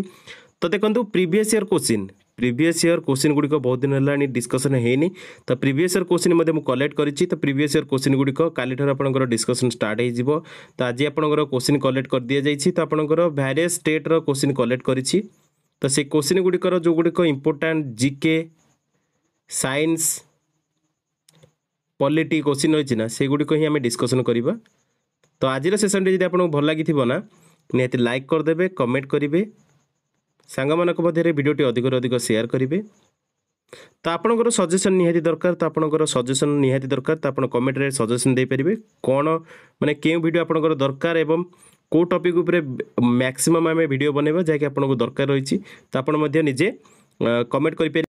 ତ ଦେଖନ୍ତୁ previous year question previous year question ଗୁଡ଼ିକ ବହୁତ ଦିନ ହେଲାଣି ଡିସ୍କସନ୍ ହେଇନି ତ ପ୍ରିଭିୟସ୍ ଇୟର୍ କୋଶ୍ଚିନ୍ ମଧ୍ୟ ମୁଁ କଲେକ୍ଟ କରିଛି ତ ପ୍ରିଭିୟସ୍ ଇୟର୍ କୋଶ୍ଚିନ୍ ଗୁଡ଼ିକ କାଲିଠାରୁ ଆପଣଙ୍କର ଡିସ୍କସନ୍ ଷ୍ଟାର୍ଟ ହେଇଯିବ ତ ଆଜି ଆପଣଙ୍କର କୋଶ୍ଚିନ୍ କଲେକ୍ଟ କରିଦିଆଯାଇଛି ତ ଆପଣଙ୍କର ଭ୍ୟାରିୟସ୍ ଷ୍ଟେଟ୍ର କୋଶ୍ଚିନ୍ କଲେକ୍ଟ କରିଛି ତ ସେ କୋଶ୍ଚିନ୍ ଗୁଡ଼ିକର ଯେଉଁଗୁଡ଼ିକ important GK science polity question ରହିଛି ନା ସେଗୁଡ଼ିକ ହିଁ ଆମେ ଡିସ୍କସନ୍ କରିବା ତ ଆଜିର ସେସନ୍ଟି ଯଦି ଆପଣଙ୍କୁ ଭଲ ଲାଗିଥିବ ନା ନିହାତି ଲାଇକ୍ କରିଦେବେ କମେଣ୍ଟ କରିବେ ସାଙ୍ଗମାନଙ୍କ ମଧ୍ୟରେ ଭିଡ଼ିଓଟି ଅଧିକରୁ ଅଧିକ ସେୟାର କରିବେ ତ ଆପଣଙ୍କର ସଜେସନ୍ ନିହାତି ଦରକାର ତ ଆପଣଙ୍କର ସଜେସନ୍ ନିହାତି ଦରକାର ତ ଆପଣ କମେଣ୍ଟରେ ସଜେସନ୍ ଦେଇପାରିବେ କ'ଣ ମାନେ କେଉଁ ଭିଡ଼ିଓ ଆପଣଙ୍କର ଦରକାର ଏବଂ କେଉଁ ଟପିକ୍ ଉପରେ ମ୍ୟାକ୍ସିମମ୍ ଆମେ ଭିଡ଼ିଓ ବନେଇବା ଯାହାକି ଆପଣଙ୍କୁ ଦରକାର ରହିଛି ତ ଆପଣ ମଧ୍ୟ ନିଜେ କମେଣ୍ଟ କରିପାରିବେ